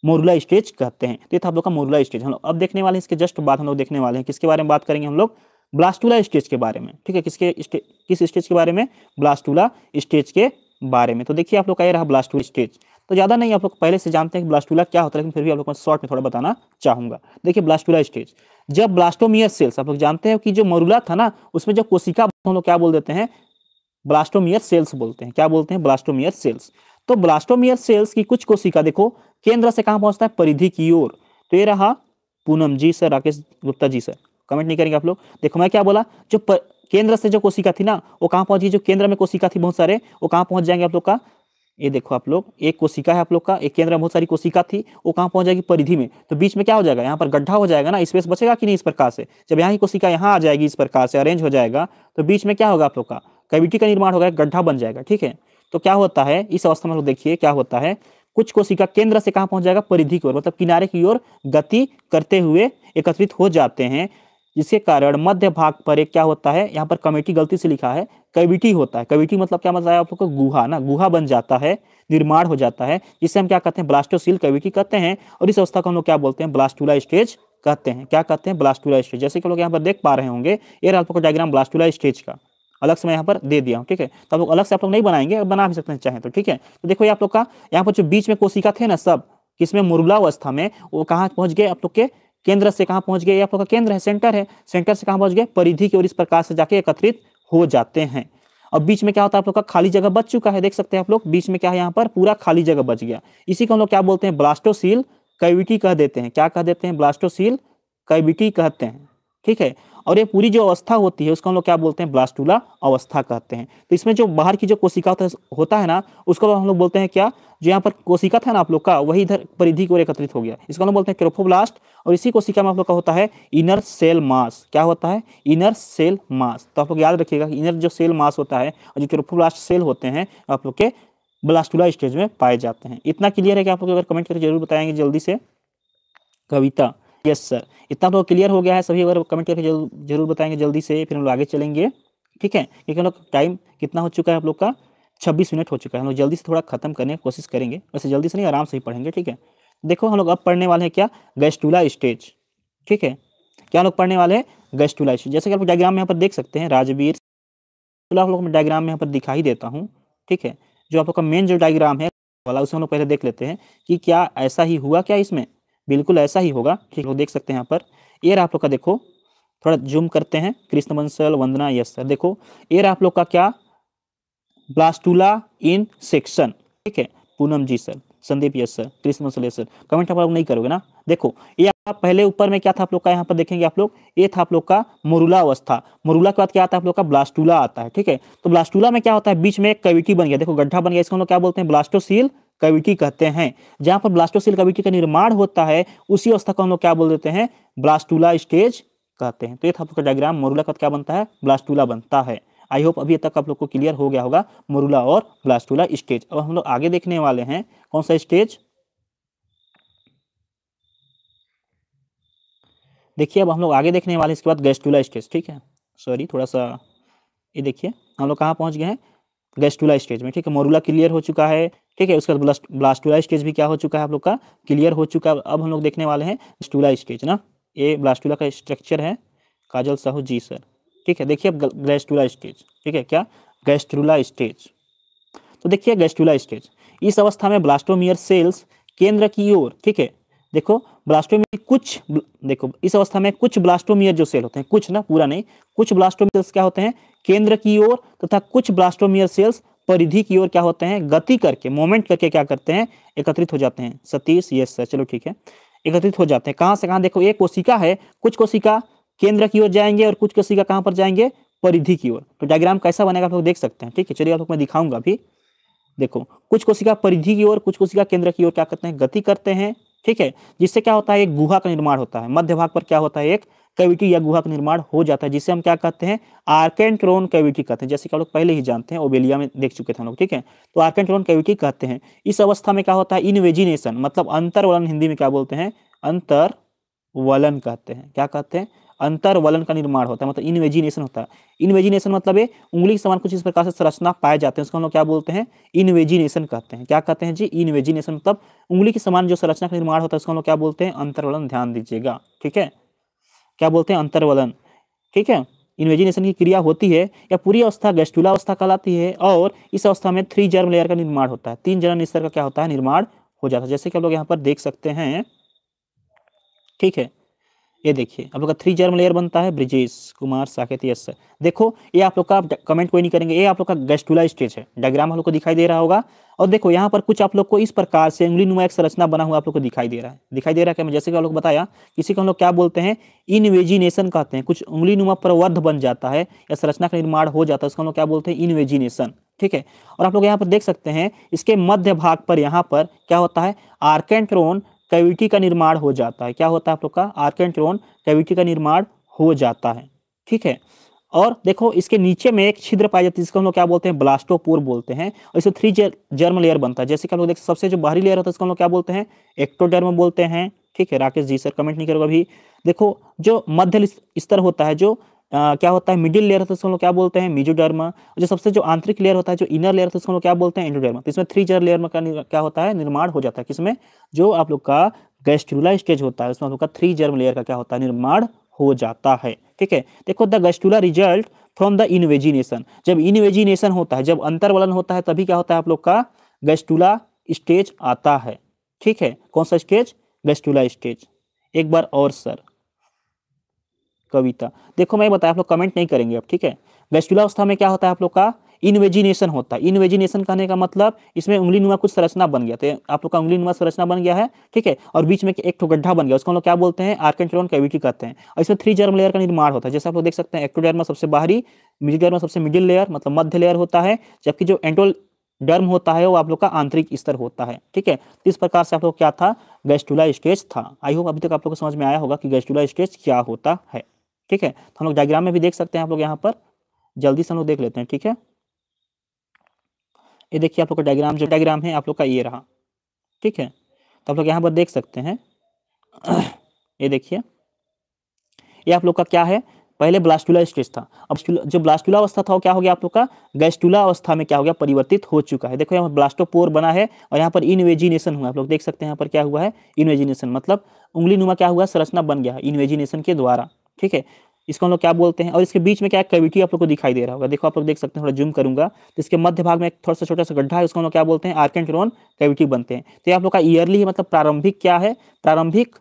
मोरुला स्टेज कहते हैं तो ये था आप लोग का मोरुला स्टेज हम लोग अब देखने वाले हैं इसके जस्ट बाद हम लोग देखने वाले हैं किसके बारे में बात करेंगे हम लोग ब्लास्टूला स्टेज के बारे में ठीक है किसके किस स्टेज के बारे में ब्लास्टूला स्टेज के बारे में तो देखिए आप लोग का ये रहा ब्लास्टूला स्टेज तो ज़्यादा नहीं आप लोग पहले से जानते हैं कि ब्लास्टूला क्या होता है लेकिन फिर भी आप लोग मैं शॉर्ट में थोड़ा बताना चाहूंगा देखिए ब्लास्टूला स्टेज जब ब्लास्टोमियर सेल्स आप लोग जानते हैं कि जो मरूला था ना उसमें जो कोशिका हम लोग क्या बोल देते हैं ब्लास्टोमियर सेल्स बोलते हैं क्या बोलते हैं ब्लास्टोमियर सेल्स तो ब्लास्टोमियर सेल्स की कुछ कोशिका देखो केंद्र से कहां पहुंचता है परिधि की ओर तो ये रहा Poonam ji sir Rakesh Gupta ji sir comment नहीं करेंगे आप लोग देखो मैं क्या बोला जो पर, केंद्र से जो कोशिका थी ना वो कहां पहुंची जो केंद्र में कोशिका थी बहुत सारे वो कहां पहुंच जाएंगे आप लोग का ये देखो आप लोग एक कोशिका है आप लोग का एक केंद्र में बहुत सारी कोशिका थी वो कहां पहुंच जाएगी परिधि में तो बीच में क्या हो जाएगा यहाँ पर गड्ढा हो जाएगा ना स्पेस बचेगा कि नहीं इस प्रकार से जब यहाँ की कोशिका यहाँ आ जाएगी इस प्रकार से अरेंज हो जाएगा तो बीच में क्या होगा आप लोग का कैविटी का निर्माण होगा गड्ढा बन जाएगा ठीक है तो क्या होता है इस अवस्था में देखिए क्या होता है कुछ कोशिका केंद्र से कहाँ पहुंच जाएगा परिधि की ओर मतलब किनारे की ओर गति करते हुए एकत्रित हो जाते हैं जिसके कारण मध्य भाग पर एक क्या होता है यहाँ पर कमेटी गलती से लिखा है कविटी होता है कविटी मतलब क्या मतलब आप लोग गुहा ना गुहा बन जाता है निर्माण हो जाता है जिसे हम क्या कहते हैं ब्लास्टोसील कविटी कहते हैं और इस अवस्था को हम लोग क्या बोलते हैं ब्लास्टूला स्टेज कहते हैं क्या कहते हैं ब्लास्टूला स्टेज जैसे कि लोग यहाँ पर देख पा रहे होंगे ये रहा आपको डायग्राम ब्लास्टूला स्टेज का अलग से मैं यहाँ पर दे दिया हूँ ठीक है तो आप लोग अलग से आप लोग नहीं बनाएंगे बना भी सकते हैं चाहे तो ठीक है तो देखो ये आप लोग का यहाँ पर जो बीच में कोशिका थे ना सब किसमें अवस्था में वो कहाँ पहुँच गए आप लोग के केंद्र से कहाँ पहुँच गए आप लोग का केंद्र है सेंटर है सेंटर से कहाँ पहुँच गए परिधि की ओर इस प्रकार से जाके एकत्रित हो जाते हैं अब बीच में क्या होता है आप लोग का खाली जगह बच चुका है देख सकते हैं आप लोग बीच में क्या है यहाँ पर पूरा खाली जगह बच गया इसी को हम लोग क्या बोलते हैं ब्लास्टोसील कैविटी कह देते हैं क्या कह देते हैं ब्लास्टोसील कैविटी कहते हैं ठीक है और ये पूरी जो अवस्था होती है उसको हम लोग क्या बोलते हैं ब्लास्टूला अवस्था कहते हैं तो इसमें जो बाहर की जो कोशिका होता है ना उसको हम लोग बोलते हैं क्या जो यहाँ पर कोशिका था ना आप लोग का वही इधर परिधि की ओर एकत्रित हो गया इसको हम लोग बोलते हैं क्रोफोब्लास्ट और इसी कोशिका में आप लोग का होता है इनर सेल मास क्या होता है इनर सेल मास तो आप लोग याद रखिएगा इनर जो सेल मास होता है और जो क्रोफोब्लास्ट सेल होते हैं आप लोग के ब्लास्टूला स्टेज में पाए जाते हैं इतना क्लियर है कि आप लोग अगर कमेंट करके जरूर बताएंगे जल्दी से कविता यस सर इतना तो क्लियर हो गया है सभी अगर कमेंट करके जरूर जरूर बताएंगे जल्दी से फिर हम लोग आगे चलेंगे ठीक है क्योंकि हम लोग टाइम कितना हो चुका है आप लोग का छब्बीस मिनट हो चुका है हम लोग जल्दी से थोड़ा खत्म करने की कोशिश करेंगे वैसे जल्दी से नहीं आराम से ही पढ़ेंगे ठीक है देखो हम लोग अब पढ़ने वाले हैं क्या गैस्टूला स्टेज ठीक है क्या हम लोग पढ़ने वाले हैं गैस्टूला स्टेज जैसे कि आप डायग्राम में यहाँ पर देख सकते हैं राजवीर आप लोग डायग्राम में यहाँ पर दिखाई देता हूँ ठीक है जो आप लोग का मेन जो डायग्राम है वाला उसे हम लोग पहले देख लेते हैं कि क्या ऐसा ही हुआ क्या इसमें बिल्कुल ऐसा ही होगा ठीक लोग देख सकते हैं यहाँ पर एयर आप लोग का देखो थोड़ा जूम करते हैं कृष्ण बंसल वंदना यस सर देखो एयर आप लोग का क्या ब्लास्टूला इन सेक्शन ठीक है Poonam ji sir Sandeep yes sir Krishna Bansal yes sir comment आप लोग नहीं करोगे ना देखो ये आप पहले ऊपर में क्या था आप लोग का यहाँ पर देखेंगे आप लोग ये था आप लोग का मुरुला अवस्था मुरुला के बाद क्या आता है आप लोग का ब्लास्टूला आता है ठीक है तो ब्लास्टूला में क्या होता है बीच में एक कविटी बन गया देखो गड्ढा बन गया इसको हम लोग क्या बोलते हैं ब्लास्टोसील कविटी कहते हैं जहां पर ब्लास्टोसिल कविटी का निर्माण होता है उसी अवस्था को हम लोग क्या बोल देते हैं ब्लास्टूला स्टेज कहते हैं तो ये था आपका डायग्राम मोरूला का क्या बनता है ब्लास्टूला बनता है आई होप अभी तक आप लोग को क्लियर हो गया होगा मोरूला और ब्लास्टूला स्टेज अब हम लोग आगे देखने वाले हैं कौन सा स्टेज देखिए अब हम लोग आगे देखने वाले इसके बाद गैस्टूला स्टेज ठीक है सॉरी थोड़ा सा ये देखिए हम लोग कहाँ पहुंच गए हैं गैस्टुला स्टेज में ठीक है मोरूला क्लियर हो चुका है ठीक है उसके बाद ब्लास्टूला स्टेज भी क्या हो चुका है आप लोग का क्लियर हो चुका है अब हम लोग देखने वाले हैं स्टूला स्टेज ना ये ब्लास्टुला का स्ट्रक्चर है काजल साहू जी सर ठीक है देखिए अब गैस्टुला स्टेज ठीक है क्या गैस्ट्रुला स्टेज तो देखिए गैस्टुला स्टेज इस अवस्था में ब्लास्टोमियर सेल्स केंद्र की ओर ठीक है देखो ब्लास्टोमियर कुछ देखो इस अवस्था में कुछ ब्लास्टोमियर जो सेल होते हैं कुछ ना पूरा नहीं कुछ ब्लास्टोमियर सेल्स क्या होते हैं केंद्र की ओर तथा कुछ ब्लास्टोमियर सेल्स परिधि की ओर क्या होते हैं गति करके मोमेंट करके क्या करते हैं एकत्रित हो जाते हैं सतीश यस सर चलो ठीक है एकत्रित हो जाते हैं कहाँ से कहाँ देखो एक कोशिका है कुछ कोशिका केंद्र की ओर जाएंगे और कुछ कोशिका कहाँ पर जाएंगे परिधि की ओर तो डायग्राम कैसा बनेगा आप लोग देख सकते हैं ठीक है चलिए आप लोग मैं दिखाऊंगा अभी देखो कुछ कोशिका परिधि की ओर कुछ कोशिका केंद्र की ओर क्या करते हैं गति करते हैं ठीक है जिससे क्या होता है एक गुहा का निर्माण होता है मध्य भाग पर क्या होता है एक कैविटी या गुहा का निर्माण हो जाता है जिसे हम क्या कहते हैं आर्केंट्रोन कैविटी कहते हैं जैसे कि आप लोग पहले ही जानते हैं ओबेलिया में देख चुके थे हम लोग ठीक है तो आर्केंट्रोन कैविटी कहते हैं इस अवस्था में क्या होता है इनवेजिनेशन मतलब अंतरवलन हिंदी में क्या बोलते हैं अंतर वलन कहते हैं क्या कहते हैं अंतर वलन का निर्माण होता है मतलब इन्वेजिनेशन होता है इन्वेजिनेशन मतलब उंगली के समान कुछ इस प्रकार से संरचना पाए जाते हैं उसको हम लोग क्या बोलते हैं इन्वेजिनेशन कहते हैं क्या कहते हैं जी इन्वेजिनेशन मतलब उंगली के समान जो संरचना का निर्माण होता है उसको हम लोग क्या बोलते हैं अंतरवलन ध्यान दीजिएगा ठीक है क्या बोलते हैं अंतर्वलन ठीक है इन्वेजिनेशन की क्रिया होती है या पूरी अवस्था गैस्टूला अवस्था कहलाती है और इस अवस्था में थ्री जर्म लेयर का निर्माण होता है तीन जर्म स्तर का क्या होता है निर्माण हो जाता है जैसे कि हम लोग यहाँ पर देख सकते हैं ठीक है ये देखिए आप लोग का थ्री जर्म लेयर बनता है ब्रिजेश कुमार साकेत यस सर देखो ये आप लोग का कमेंट कोई नहीं करेंगे ये आप लोग का गैस्टुला स्टेज है डायग्राम आप लोग को दिखाई दे रहा होगा और देखो यहाँ पर कुछ आप लोग को इस प्रकार से उंगली नुमा एक संरचना बना हुआ आप लोग को दिखाई दे रहा है दिखाई दे रहा है मैं जैसे कि आप लोग बताया किसी को हम लोग क्या बोलते हैं इनवेजिनेशन कहते हैं कुछ उंगली नुमा प्रवर्ध बन जाता है या संरचना का निर्माण हो जाता है उसको हम लोग क्या बोलते हैं इनवेजिनेशन ठीक है और आप लोग यहाँ पर देख सकते हैं इसके मध्य भाग पर यहाँ पर क्या होता है आर्केंट्रोन कैविटी का निर्माण हो जाता है क्या होता है आप लोग का आर्केंट्रोन कैविटी का निर्माण हो जाता है ठीक है और देखो इसके नीचे में एक छिद्र पाया जाता है जिसको हम लोग क्या बोलते हैं ब्लास्टोपोर बोलते हैं और इसमें थ्री जर्म लेयर बनता है जैसे कि हम लोग देख सबसे जो बाहरी लेयर होता है इसको हम लोग क्या बोलते हैं एक्टोडर्म बोलते हैं ठीक है राकेश जी सर कमेंट नहीं करोगे अभी देखो जो मध्य स्तर होता है जो आ, क्या होता है मिडिल लेयर होता है उसको लोग क्या बोलते हैं मिजोडर्मा जो सबसे जो आंतरिक लेयर होता है जो इनर लेयर होता है उसको लोग क्या बोलते हैं एंडोडर्मा तो इसमें थ्री जर लेयर में क्या होता है निर्माण हो जाता है किसमें जो आप लोग का गैस्ट्रूला स्टेज होता है उसमें आप लोग का थ्री जर्म लेयर का क्या होता है निर्माण हो जाता है ठीक है देखो the gastrula result from the invagination जब इन्वेजिनेशन होता है जब अंतर्वलन होता है तभी क्या होता है आप लोग का गस्टूला स्टेज आता है ठीक है कौन सा स्टेज गस्टूला स्टेज एक बार और सर कविता देखो मैं बताया आप लोग कमेंट नहीं करेंगे अब ठीक है वैस्कुलावस्था में क्या होता है आप लोग का इन्वेजिनेशन होता है इन्वेजिनेशन कहने का मतलब इसमें उंगली नुमा कुछ संरचना बन गया तो आप लोग का उंगली नुमा संरचना बन गया है ठीक है और बीच में एक गड्ढा बन गया उसको हम लोग क्या बोलते हैं आर्केंटोन कैविटी कहते हैं और इसमें थ्री जर्म लेयर का निर्माण होता है जैसे आप लोग देख सकते हैं एक्टोडर्मा सबसे बाहरी मिडिल मिडिडर्मा सबसे मिडिल लेयर मतलब मध्य लेयर होता है जबकि जो एंटोल डर्म होता है वो आप लोग का आंतरिक स्तर होता है ठीक है तो इस प्रकार से आप लोग क्या था गैस्टूला स्टेज था आई होप अभी तक आप लोग को समझ में आया होगा कि गैस्टूला स्टेज क्या होता है ठीक है तो हम लोग डायग्राम में भी देख सकते हैं आप लोग यहाँ पर जल्दी से हम लोग देख लेते हैं ठीक है ये देखिए आप लोग का डायग्राम जो डायग्राम है आप लोग का ये रहा ठीक है तो आप लोग यहाँ पर देख सकते हैं ये देखिए ये आप लोग का क्या है पहले ब्लास्टूला स्टेज था अब जो ब्लास्टूला अवस्था था वो क्या हो गया आप लोग का गैस्टूला अवस्था में क्या हो गया परिवर्तित हो चुका है देखो यहाँ पर ब्लास्टोपोर बना है और यहाँ पर इन्वेजिनेशन हुआ आप लोग देख सकते हैं यहाँ पर क्या हुआ है इन्वेजिनेशन मतलब उंगली नुमा क्या हुआ संरचना बन गया है इन्वेजिनेशन के द्वारा ठीक है इसको हम लोग क्या बोलते हैं और इसके बीच में क्या कैविटी आप लोग को दिखाई दे रहा होगा देखो आप लोग देख सकते हैं थोड़ा जूम करूंगा तो इसके मध्य भाग में एक थोड़ा सा छोटा सा गड्ढा है उसको हम लोग क्या बोलते हैं आर्केंट्रोन कैविटी बनते हैं तो ये आप लोग का ईयरली मतलब प्रारंभिक क्या है प्रारंभिक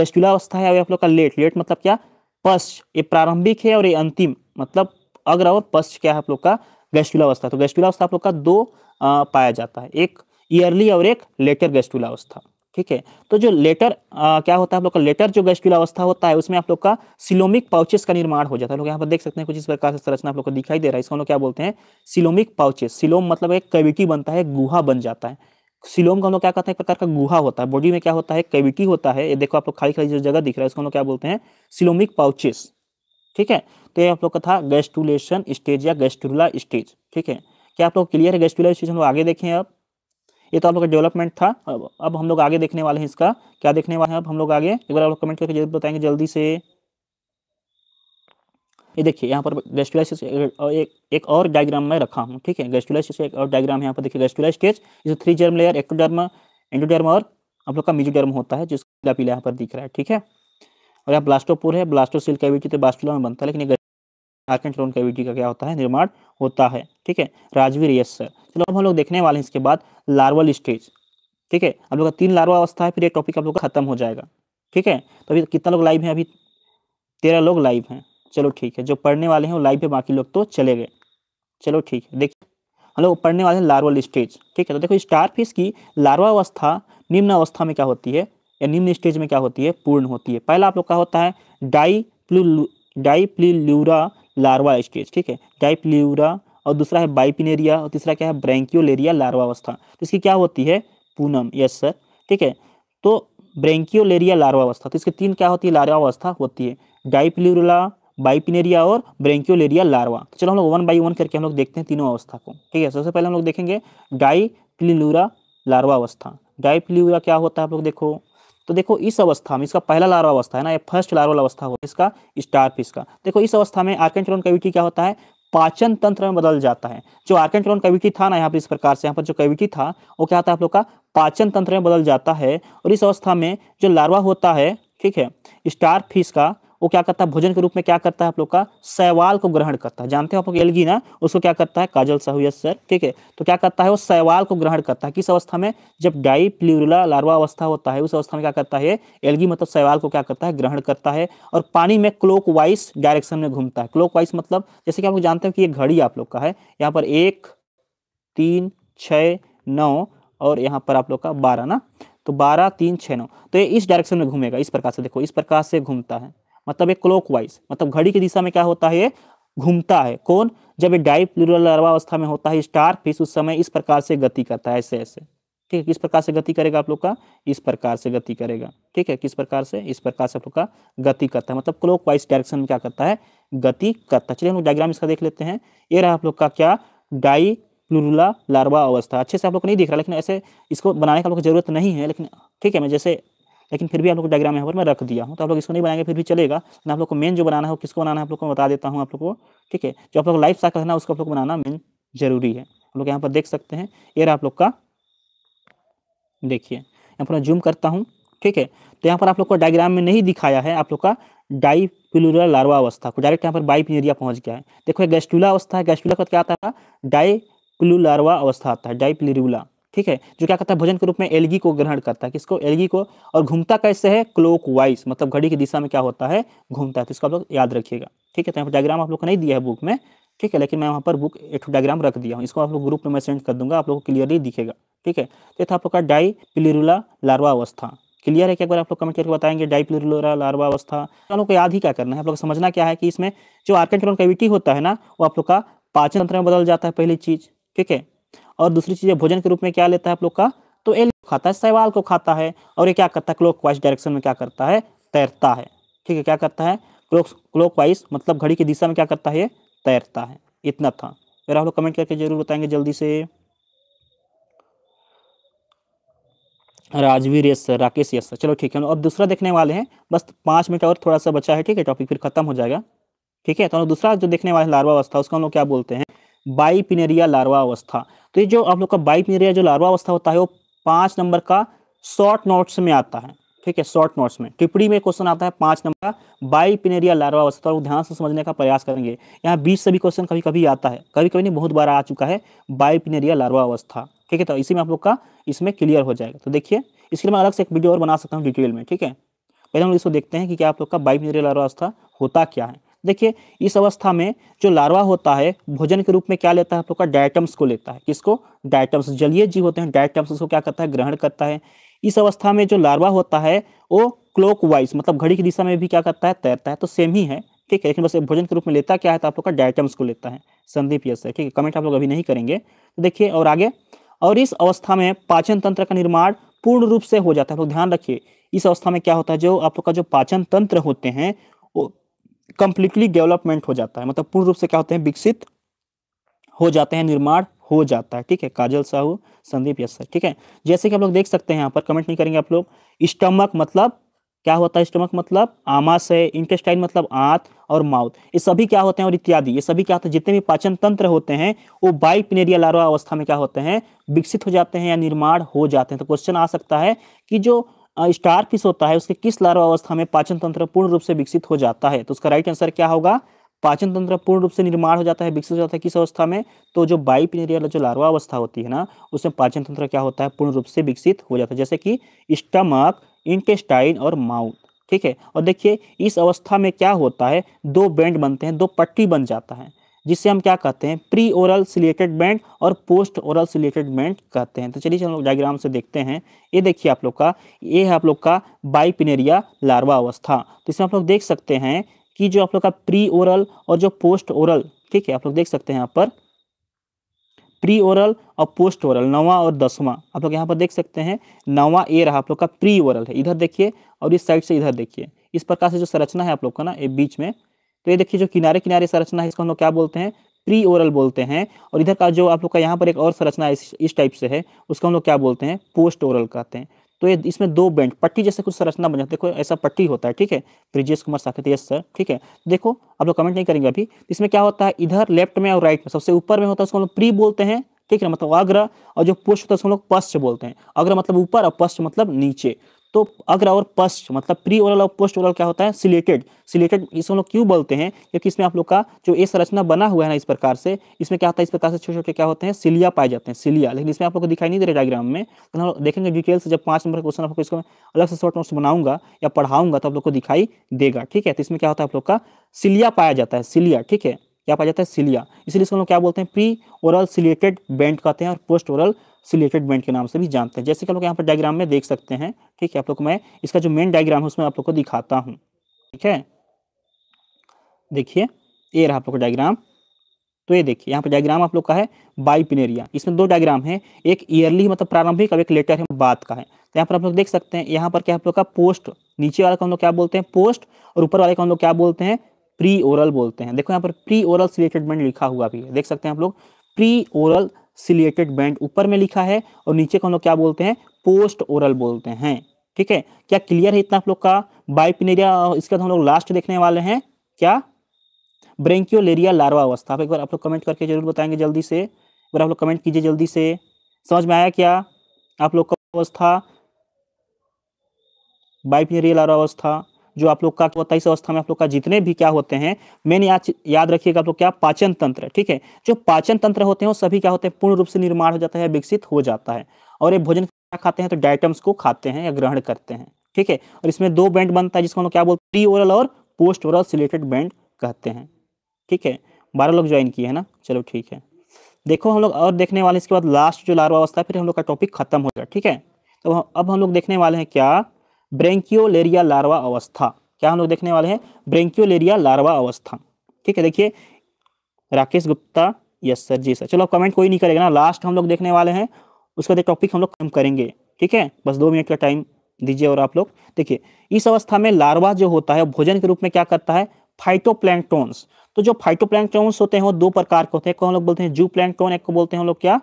गस्टुला अवस्था है और आप लोग का लेट लेट मतलब क्या पश्च ये प्रारंभिक है और ये अंतिम मतलब अग्र और पश्च क्या है आप लोग का गैस्टुला अवस्था तो गैस्टुला अवस्था आप लोग का दो पाया जाता है एक ईयरली और एक लेटर गैस्टुला अवस्था ठीक है तो जो लेटर आ, क्या होता है आप लोग का लेटर जो गैस्ट्यूल अवस्था होता है उसमें आप लोग का सिलोमिक पाउचेस का निर्माण हो जाता है लोग यहाँ पर देख सकते हैं कुछ इस प्रकार से संरचना आप लोग को दिखाई दे रहा है इसको हम लोग क्या बोलते हैं सिलोमिक पाउचेस सिलोम मतलब एक कैविटी बनता है गुहा बन जाता है सिलोम का हम लोग क्या कहते हैं एक प्रकार का गुहा होता है बॉडी में क्या होता है कैविटी होता है ये देखो आप लोग खाली खाली जो जगह दिख रहा है उसको हम लोग क्या बोलते हैं सिलोमिक पाउचेस ठीक है तो ये आप लोग का था गैस्टुलेशन स्टेज या गैस्टुला स्टेज ठीक है क्या आप लोग क्लियर है गैस्टुला स्टेज हम लोग आगे देखें अब ये तो आप लोग का डेवलपमेंट था अब अब हम लोग आगे देखने वाले हैं इसका क्या देखने वाले हैं अब हम लोग आगे एक बार आप लोग कमेंट करके जरूर बताएंगे जल्दी से ये देखिए यहाँ पर गेस्टुलाइस एक, एक और डायग्राम में रखा हूँ ठीक है गेस्टुलाइस एक और डायग्राम यहाँ पर देखिए गेस्टुलाइस केच इसमें three germ layer ectoderm endoderm और आप लोग का मिजोडर्म होता है जिसका पीला यहाँ पर दिख रहा है ठीक है और यहाँ ब्लास्टोपुर है ब्लास्टोसिल कैविटी तो ब्लास्टुला में बनता है लेकिन आर्केंट लोन कैविटी का क्या होता है निर्माण होता है ठीक है राजवीर यस सर चलो अब हम लोग देखने वाले हैं इसके बाद लार्वल स्टेज ठीक है आप लोग का तीन लार्वा अवस्था है फिर ये टॉपिक आप लोग का खत्म हो जाएगा ठीक है तो अभी कितना लोग लाइव हैं अभी तेरह लोग लाइव हैं चलो ठीक है जो पढ़ने वाले हैं वो लाइव है बाकी लोग तो चले गए चलो ठीक है देखिए हम लोग पढ़ने वाले हैं लार्वल स्टेज ठीक है तो देखो स्टार फिश की लार्वा अवस्था निम्न अवस्था में क्या होती है या निम्न स्टेज में क्या होती है पूर्ण होती है पहला आप लोग का होता है डाई प्लू डाई प्लील्यूरा लार्वा स्टेज ठीक है डाइप्ल्यूरा और दूसरा है बाइपिनेरिया और तीसरा क्या है ब्रैंकियोलेरिया लार्वावस्था तो इसकी क्या होती है पूनम यस सर ठीक है तो ब्रैंकियोलेरिया लार्वावस्था तो इसके तीन क्या होती है लार्वावस्था होती है डाइप्लूरला बाइपिनेरिया और ब्रेंक्योलेरिया लार्वा तो चलो हम लोग वन बाई वन करके हम लोग देखते हैं तीनों अवस्था को ठीक है सबसे पहले हम लोग देखेंगे डाइप्लूरा लार्वा अवस्था डाइप्लिलूरा क्या होता है आप लोग देखो तो देखो इस अवस्था में इसका पहला लार्वा अवस्था है ना ये फर्स्ट लार्वल अवस्था होता है इसका स्टार फिश का देखो इस अवस्था में आर्केंट्रोन कैविटी क्या होता है पाचन तंत्र में बदल जाता है जो आर्केंट्रोन कैविटी था ना यहाँ पर इस प्रकार से यहाँ पर जो कैविटी था वो क्या होता है आप लोग का पाचन तंत्र में बदल जाता है और इस अवस्था में जो लार्वा होता है ठीक है स्टार फिश का वो क्या करता है भोजन के रूप में क्या करता है आप लोग का सैवाल को ग्रहण करता है जानते हो आप लोग एलगी ना उसको क्या करता है काजल साहू सर ठीक है तो क्या करता है वो सैवाल को ग्रहण करता है किस अवस्था में जब डाई प्लूरला लार्वा अवस्था होता है उस अवस्था में क्या करता है एलगी मतलब सैवाल को क्या करता है ग्रहण करता है और पानी में क्लोक डायरेक्शन में घूमता है क्लोक मतलब जैसे कि आप लोग जानते हो कि ये घड़ी आप लोग का है यहाँ पर एक तीन छ नौ और यहाँ पर आप लोग का बारह ना तो बारह तीन छः नौ तो ये इस डायरेक्शन में घूमेगा इस प्रकार से देखो इस प्रकार से घूमता है मतलब एक क्लॉकवाइज मतलब घड़ी की दिशा में क्या होता है घूमता है कौन जब ये डाई प्लूरल अवस्था में होता है स्टार फिश उस समय इस प्रकार से गति करता है ऐसे ऐसे ठीक है किस प्रकार से गति करेगा आप लोग का इस प्रकार से गति करेगा ठीक है किस प्रकार से इस प्रकार से आप लोग का गति करता है मतलब क्लॉक वाइज डायरेक्शन में क्या करता है गति करता है चलिए हम लोग डायग्राम इसका देख लेते हैं ये रहा आप लोग का क्या डाई प्लूरुला लार्वा अवस्था अच्छे से आप लोग नहीं दिख रहा लेकिन ऐसे इसको बनाने का आप लोग जरूरत नहीं है लेकिन ठीक है मैं जैसे लेकिन फिर भी आप लोग को डायग्राम यहाँ पर मैं रख दिया हूँ तो आप लोग इसको नहीं बनाएंगे फिर भी चलेगा ना आप लोग को मेन जो बनाना है किसको बनाना है आप लोग को बता देता हूँ आप लोग को ठीक है जो आप लोग लाइफ साइकिल है ना उसको आप लोग बनाना मेन जरूरी है आप लोग यहाँ पर देख सकते हैं एयर आप लोग का देखिए यहाँ पर मैं जूम करता हूँ ठीक है तो यहाँ पर आप लोग को डायग्राम में नहीं दिखाया है आप लोग का डाई पिलुलर लार्वा अवस्था को डायरेक्ट यहाँ पर बाई पिनेरिया पहुँच गया है देखो गैस्टूला अवस्था है गैस्टूला का क्या आता है डाई पिलुलार्वा अवस्था आता है डाई पिलरूला ठीक है जो क्या करता है भोजन के रूप में एलगी को ग्रहण करता है किसको एलगी को और घूमता कैसे है क्लोक वाइज मतलब घड़ी की दिशा में क्या होता है घूमता है तो इसको आप लोग याद रखिएगा ठीक है तो यहाँ पर डायग्राम आप लोग को नहीं दिया है बुक में ठीक है लेकिन मैं वहाँ पर बुक एक डायग्राम रख दिया हूँ इसको आप लोग ग्रुप में मैं सेंड कर दूंगा आप लोग को क्लियरली दिखेगा ठीक है तो ये था आप लोग का डाई पिलिरुला लार्वा अवस्था क्लियर है कि बार आप लोग कमेंट करके बताएंगे डाई डाइप्लोरा लार्वा अवस्था तो आप लोग को याद ही क्या करना है आप लोग समझना क्या है कि इसमें जो आर्केंटोन कैविटी होता है ना वो आप लोग का पाचन तंत्र में बदल जाता है पहली चीज ठीक है और दूसरी चीज़ भोजन के रूप में क्या लेता है आप लोग का तो एल खाता है सवाल को खाता है और ये क्या करता है क्लॉक वाइज डायरेक्शन में क्या करता है तैरता है ठीक है क्या करता है क्लोक क्लोक वाइज मतलब घड़ी की दिशा में क्या करता है ये तैरता है इतना था फिर आप लोग कमेंट करके जरूर बताएंगे जल्दी से Rajveer yes sir Rakesh yes sir चलो ठीक है अब दूसरा देखने वाले हैं बस पाँच मिनट और थोड़ा सा बचा है ठीक है टॉपिक फिर खत्म हो जाएगा ठीक है तो दूसरा जो देखने वाले लार्वा अवस्था उसको हम लोग क्या बोलते हैं बाईपिनेरिया लार्वा अवस्था तो ये जो आप लोग का बाईपिनेरिया जो लार्वा अवस्था होता है वो पांच नंबर का शॉर्ट नोट्स में आता है ठीक है शॉर्ट नोट्स में टिप्पणी में क्वेश्चन आता है पांच नंबर का बाईपिनेरिया लार्वा अवस्था और ध्यान से समझने का प्रयास करेंगे यहाँ बीच से भी क्वेश्चन कभी कभी आता है कभी कभी नहीं बहुत बार आ चुका है बाईपिनेरिया लार्वा अवस्था ठीक है तो इसी में आप लोग का इसमें क्लियर हो जाएगा तो देखिए इसके लिए मैं अलग से एक वीडियो और बना सकता हूँ डिटेल में ठीक है पहले हम इसको देखते हैं कि क्या आप लोग का बाईपिनेरिया लार्वा अवस्था होता क्या है देखिए इस अवस्था में जो लार्वा होता है भोजन के रूप में क्या लेता है आप लोग का डायटम्स को लेता है किसको डायटम्स जलीय जीव होते हैं डायटम्स उसको क्या करता है ग्रहण करता है इस अवस्था में जो लार्वा होता है वो क्लोक वाइज मतलब घड़ी की दिशा में भी क्या करता है तैरता है तो सेम ही है ठीक है लेकिन बस भोजन के रूप में लेता क्या है तो आप लोग का डायटम्स को लेता है संदीप यस है ठीक है कमेंट आप लोग अभी नहीं करेंगे तो देखिए और आगे और इस अवस्था में पाचन तंत्र का निर्माण पूर्ण रूप से हो जाता है आप लोग ध्यान रखिए इस अवस्था में क्या होता है जो आप लोग का जो पाचन तंत्र होते हैं कंप्लीटली डेवलपमेंट हो जाता है मतलब पूर्ण रूप से क्या होते हैं विकसित हो जाते हैं निर्माण हो जाता है ठीक है काजल साहू संदीप यस सर ठीक है जैसे कि आप लोग देख सकते हैं यहाँ पर कमेंट नहीं करेंगे आप लोग स्टमक मतलब क्या होता है स्टमक मतलब आमाशय इंटेस्टाइन मतलब आंत और माउथ ये सभी क्या होते हैं और इत्यादि ये सभी क्या होते हैं जितने भी पाचन तंत्र होते हैं वो बाइपिनेरिया लारवा अवस्था में क्या होते हैं विकसित हो जाते हैं या निर्माण हो जाते हैं तो क्वेश्चन आ सकता है कि जो स्टार फिश होता है उसके किस लार्वा अवस्था में पाचन तंत्र पूर्ण रूप से विकसित हो जाता है तो उसका राइट आंसर क्या होगा पाचन तंत्र पूर्ण रूप से निर्माण हो जाता है विकसित हो जाता है किस अवस्था में तो जो बाईपिनेरियल जो लार्वा अवस्था होती है ना उसमें पाचन तंत्र क्या होता है पूर्ण रूप से विकसित हो जाता है जैसे कि स्टमक इंटेस्टाइन और माउथ ठीक है और देखिए इस अवस्था में क्या होता है दो बैंड बनते हैं दो पट्टी बन जाता है जिससे हम क्या कहते हैं प्री ओरल सिलेटेड बैंड और पोस्ट ओरल सिलेटेड बैंड कहते हैं तो चलिए हम लोग डायग्राम से देखते हैं ये देखिए आप लोग का ये है आप लोग का बाईपिनेरिया लार्वा अवस्था तो इसमें आप लोग देख सकते हैं कि जो आप लोग का प्री ओरल और जो पोस्ट ओरल ठीक है आप लोग देख सकते हैं यहाँ पर प्री ओरल और पोस्ट ओरल नवा और दसवां आप लोग यहाँ पर देख सकते हैं नवा ए रहा आप लोग का प्री ओरल है इधर देखिए और इस साइड से इधर देखिए इस प्रकार से जो संरचना है आप लोग का ना ये बीच में तो ये देखिए जो किनारे किनारे संरचना है इसको हम लोग क्या बोलते हैं प्री ओरल बोलते हैं और इधर का जो आप लोग का यहाँ पर एक और संरचना इस, टाइप से है उसको हम लोग क्या बोलते हैं पोस्ट ओरल कहते हैं तो ये इसमें दो बैंड पट्टी जैसे कुछ संरचना बन जाती है देखो ऐसा पट्टी होता है ठीक है ब्रिजेश कुमार साकेत यस सर ठीक है देखो आप लोग कमेंट नहीं करेंगे अभी इसमें क्या होता है इधर लेफ्ट में और राइट में सबसे ऊपर में होता है उसको हम लोग प्री बोलते हैं ठीक है मतलब अग्र और जो पोस्ट होता है उसको हम लोग पश्च बोलते हैं अग्र मतलब ऊपर और पश्च मतलब नीचे तो अग्र और पश्च मतलब प्री ओरल और पोस्ट ओरल क्या होता है सिलेटेड सिलेटेड इसको हम लोग क्यों बोलते हैं क्योंकि इसमें आप लोग का जो ये संरचना बना हुआ है ना इस प्रकार से इसमें क्या होता है इस प्रकार से छोटे छोटे क्या होते हैं सिलिया पाए जाते हैं सिलिया लेकिन इसमें आप लोग को दिखाई नहीं दे रहा डायग्राम में लेकिन तो हम देखेंगे डिटेल से जब पाँच नंबर क्वेश्चन आपको इसको अलग से शॉर्ट नोट्स बनाऊंगा या पढ़ाऊंगा तो आप लोग को दिखाई देगा ठीक है तो इसमें क्या होता है आप लोग का सिलिया पाया जाता है सिलिया ठीक है क्या पाया जाता है सिलिया इसलिए इसको हम लोग क्या बोलते हैं प्री ओरल सिलेटेड बैंड कहते हैं और पोस्ट ओरल सिलेटेड बैंड के नाम से भी जानते हैं जैसे कि आप लोग यहाँ पर डायग्राम में देख सकते हैं ठीक है आप लोग को मैं इसका जो मेन डायग्राम है उसमें आप लोग को दिखाता हूँ ठीक है देखिए ये रहा आप लोग का डायग्राम तो ये देखिए यहाँ पर डायग्राम आप लोग का है बाईपिनेरिया इसमें दो डायग्राम है एक ईयरली मतलब प्रारंभिक और एक लेटर है बात का है तो यहाँ पर आप लोग देख सकते हैं यहाँ पर क्या आप लोग का पोस्ट नीचे वाले का हम लोग क्या बोलते हैं पोस्ट और ऊपर वाले का हम लोग क्या बोलते हैं प्री ओरल बोलते हैं देखो यहाँ पर प्री ओरल सिलेटेड बैंड लिखा हुआ भी है देख सकते हैं आप लोग प्री ओरल सिलिएटेड बैंड ऊपर में लिखा है और नीचे को हम लोग क्या बोलते हैं पोस्ट ओरल बोलते हैं ठीक है क्या क्लियर है इतना आप लोग का बाइपिनेरिया इसके बाद हम लोग लास्ट देखने वाले हैं क्या ब्रेंक्योलेरिया लार्वा अवस्था एक बार आप लोग कमेंट करके जरूर बताएंगे जल्दी से एक बार आप लोग कमेंट कीजिए जल्दी से समझ में आया क्या आप लोग का अवस्था बाइपिनेरिया लार्वा अवस्था जो आप लोग का होता है इस अवस्था में आप लोग का जितने भी क्या होते हैं मेन याद याद रखिएगा आप लोग क्या पाचन तंत्र ठीक है जो पाचन तंत्र होते हैं वो सभी क्या होते हैं पूर्ण रूप से निर्माण हो जाता है विकसित हो जाता है और ये भोजन क्या खाते हैं तो डाइटम्स को खाते हैं या ग्रहण करते हैं ठीक है और इसमें दो बैंड बनता है जिसको हम लोग क्या बोलते हैं प्री ओरल और पोस्ट ओरल सिलेटेड बैंड कहते हैं ठीक है बारह लोग ज्वाइन किए हैं ना चलो ठीक है देखो हम लोग और देखने वाले इसके बाद लास्ट जो लार्वा अवस्था है फिर हम लोग का टॉपिक खत्म हो गया ठीक है तो अब हम लोग देखने वाले हैं क्या ब्रेंक्योलेरिया लार्वा अवस्था क्या हम लोग देखने वाले हैं ब्रेंक्योलेरिया लार्वा अवस्था ठीक है देखिए Rakesh Gupta yes sir ji sir चलो कमेंट कोई नहीं करेगा ना लास्ट हम लोग देखने वाले हैं उसके बाद टॉपिक हम लोग कम करेंगे ठीक है बस दो मिनट का टाइम दीजिए और आप लोग देखिए इस अवस्था में लार्वा जो होता है भोजन के रूप में क्या करता है फाइटोप्लैंक्टोन्स तो जो फाइटोप्लैंक्टोन्स होते हैं वो दो प्रकार के होते हैं एक को हम लोग बोलते हैं जू प्लैंकटोन एक को बोलते हैं हम लोग क्या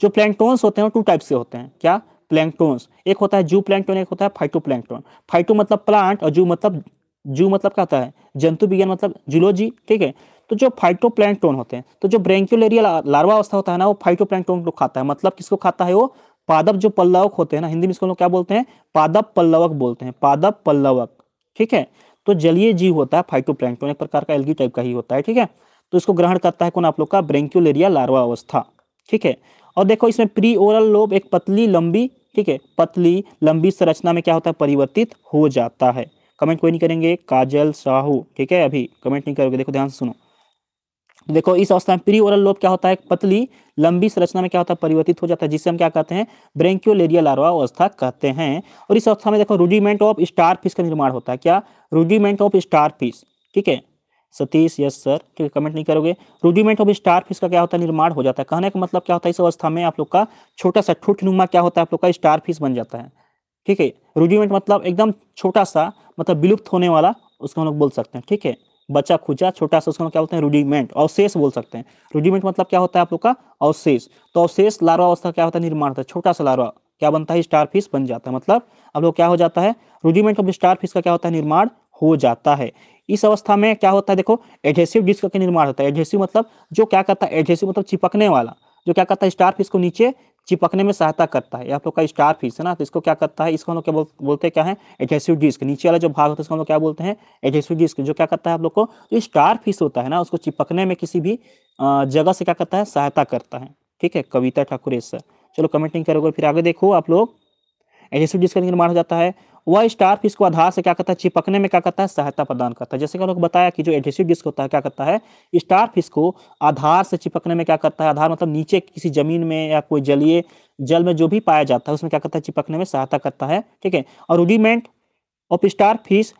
जो प्लैंकटोन्स होते हैं वो टू टाइप से होते हैं क्या प्लैंकटोन्स एक होता है जू प्लैंकटोन एक होता है फाइटो प्लैंकटोन फाइटो मतलब प्लांट और जू मतलब जू मतलब क्या होता है जंतु विज्ञान मतलब जूलॉजी ठीक है तो जो फाइटो प्लैंकटोन होते हैं तो जो ब्रेंक्यूलेरिया लार्वा अवस्था होता है ना वो फाइटो प्लैंकटोन को खाता है मतलब किसको खाता है वो पादप जो पल्लवक होते हैं ना हिंदी में इसको क्या बोलते हैं पादप पल्लवक बोलते हैं पादप पल्लवक ठीक है तो जलीय जीव होता है फाइटो प्लैंकटोन एक प्रकार का एलगी टाइप का ही होता है ठीक है तो इसको ग्रहण करता है कौन आप लोग का ब्रेंक्यूलेरिया लार्वा अवस्था ठीक है और देखो इसमें प्री ओरल लोब एक पतली लंबी ठीक है पतली लंबी संरचना में क्या होता है परिवर्तित हो जाता है कमेंट कोई नहीं करेंगे काजल साहू ठीक है अभी कमेंट नहीं करोगे देखो ध्यान से सुनो देखो इस अवस्था में प्री ओरल लोब क्या होता है पतली लंबी संरचना में क्या होता है परिवर्तित हो जाता है जिसे हम क्या कहते हैं ब्रेंक्योलेरिया लार्वा अवस्था कहते हैं और इस अवस्था में देखो रूडीमेंट ऑफ स्टार फिश का निर्माण होता है क्या रूडीमेंट ऑफ स्टार फिश ठीक है सतीश यस सर कमेंट नहीं करोगे रूडीमेंट ऑफ स्टार फिश का क्या होता है निर्माण हो जाता है कहने का मतलब क्या होता है इस अवस्था में आप लोग का छोटा सा ठूठ क्या होता है आप लोग का स्टार फिश बन जाता है ठीक है रूडीमेंट मतलब एकदम छोटा सा मतलब विलुप्त होने वाला उसको हम लोग बोल सकते हैं ठीक है बच्चा खुचा छोटा सा उसको क्या बोलते हैं रूडीमेंट अवशेष बोल सकते हैं रूडीमेंट मतलब क्या होता है आप लोग का अवशेष तो अवशेष लारवा अवस्था क्या होता है निर्माण होता है छोटा सा लारवा क्या बनता है स्टार फिश बन जाता है मतलब आप लोग क्या हो जाता है रूडीमेंट ऑफ स्टार फिश का क्या होता है निर्माण हो जाता है इस अवस्था में क्या होता है देखो एडहेसिव डिस्क का निर्माण होता है एडहेसिव मतलब जो क्या करता है एडहेसिव मतलब चिपकने वाला जो क्या करता है स्टार फिश को नीचे चिपकने में सहायता करता है आप लोग का स्टार फिश है ना तो इसको क्या करता है इसको हम लोग क्या बोल, बोलते क्या है एडहेसिव डिस्क नीचे वाला जो भाग होता है इसको हम लोग क्या बोलते हैं एडहेसिव डिस्क जो क्या करता है आप लोग को जो स्टार फिश होता है ना उसको चिपकने में किसी भी जगह से क्या करता है सहायता करता है ठीक है कविता ठाकुर सर चलो कमेंटिंग करोगे फिर आगे देखो आप लोग एडहेसिव डिस्क का निर्माण हो जाता है वह स्टार फिश को आधार से क्या करता है चिपकने में क्या करता है सहायता प्रदान करता है जैसे कि लोग बताया कि जो एडहेसिव डिस्क होता है क्या करता है स्टार फिश को आधार से चिपकने में क्या करता है आधार मतलब नीचे किसी जमीन में या कोई जलीय जल में जो भी पाया जाता है उसमें क्या करता है चिपकने में सहायता करता है ठीक है और रूडीमेंट ऑफ स्टार फिश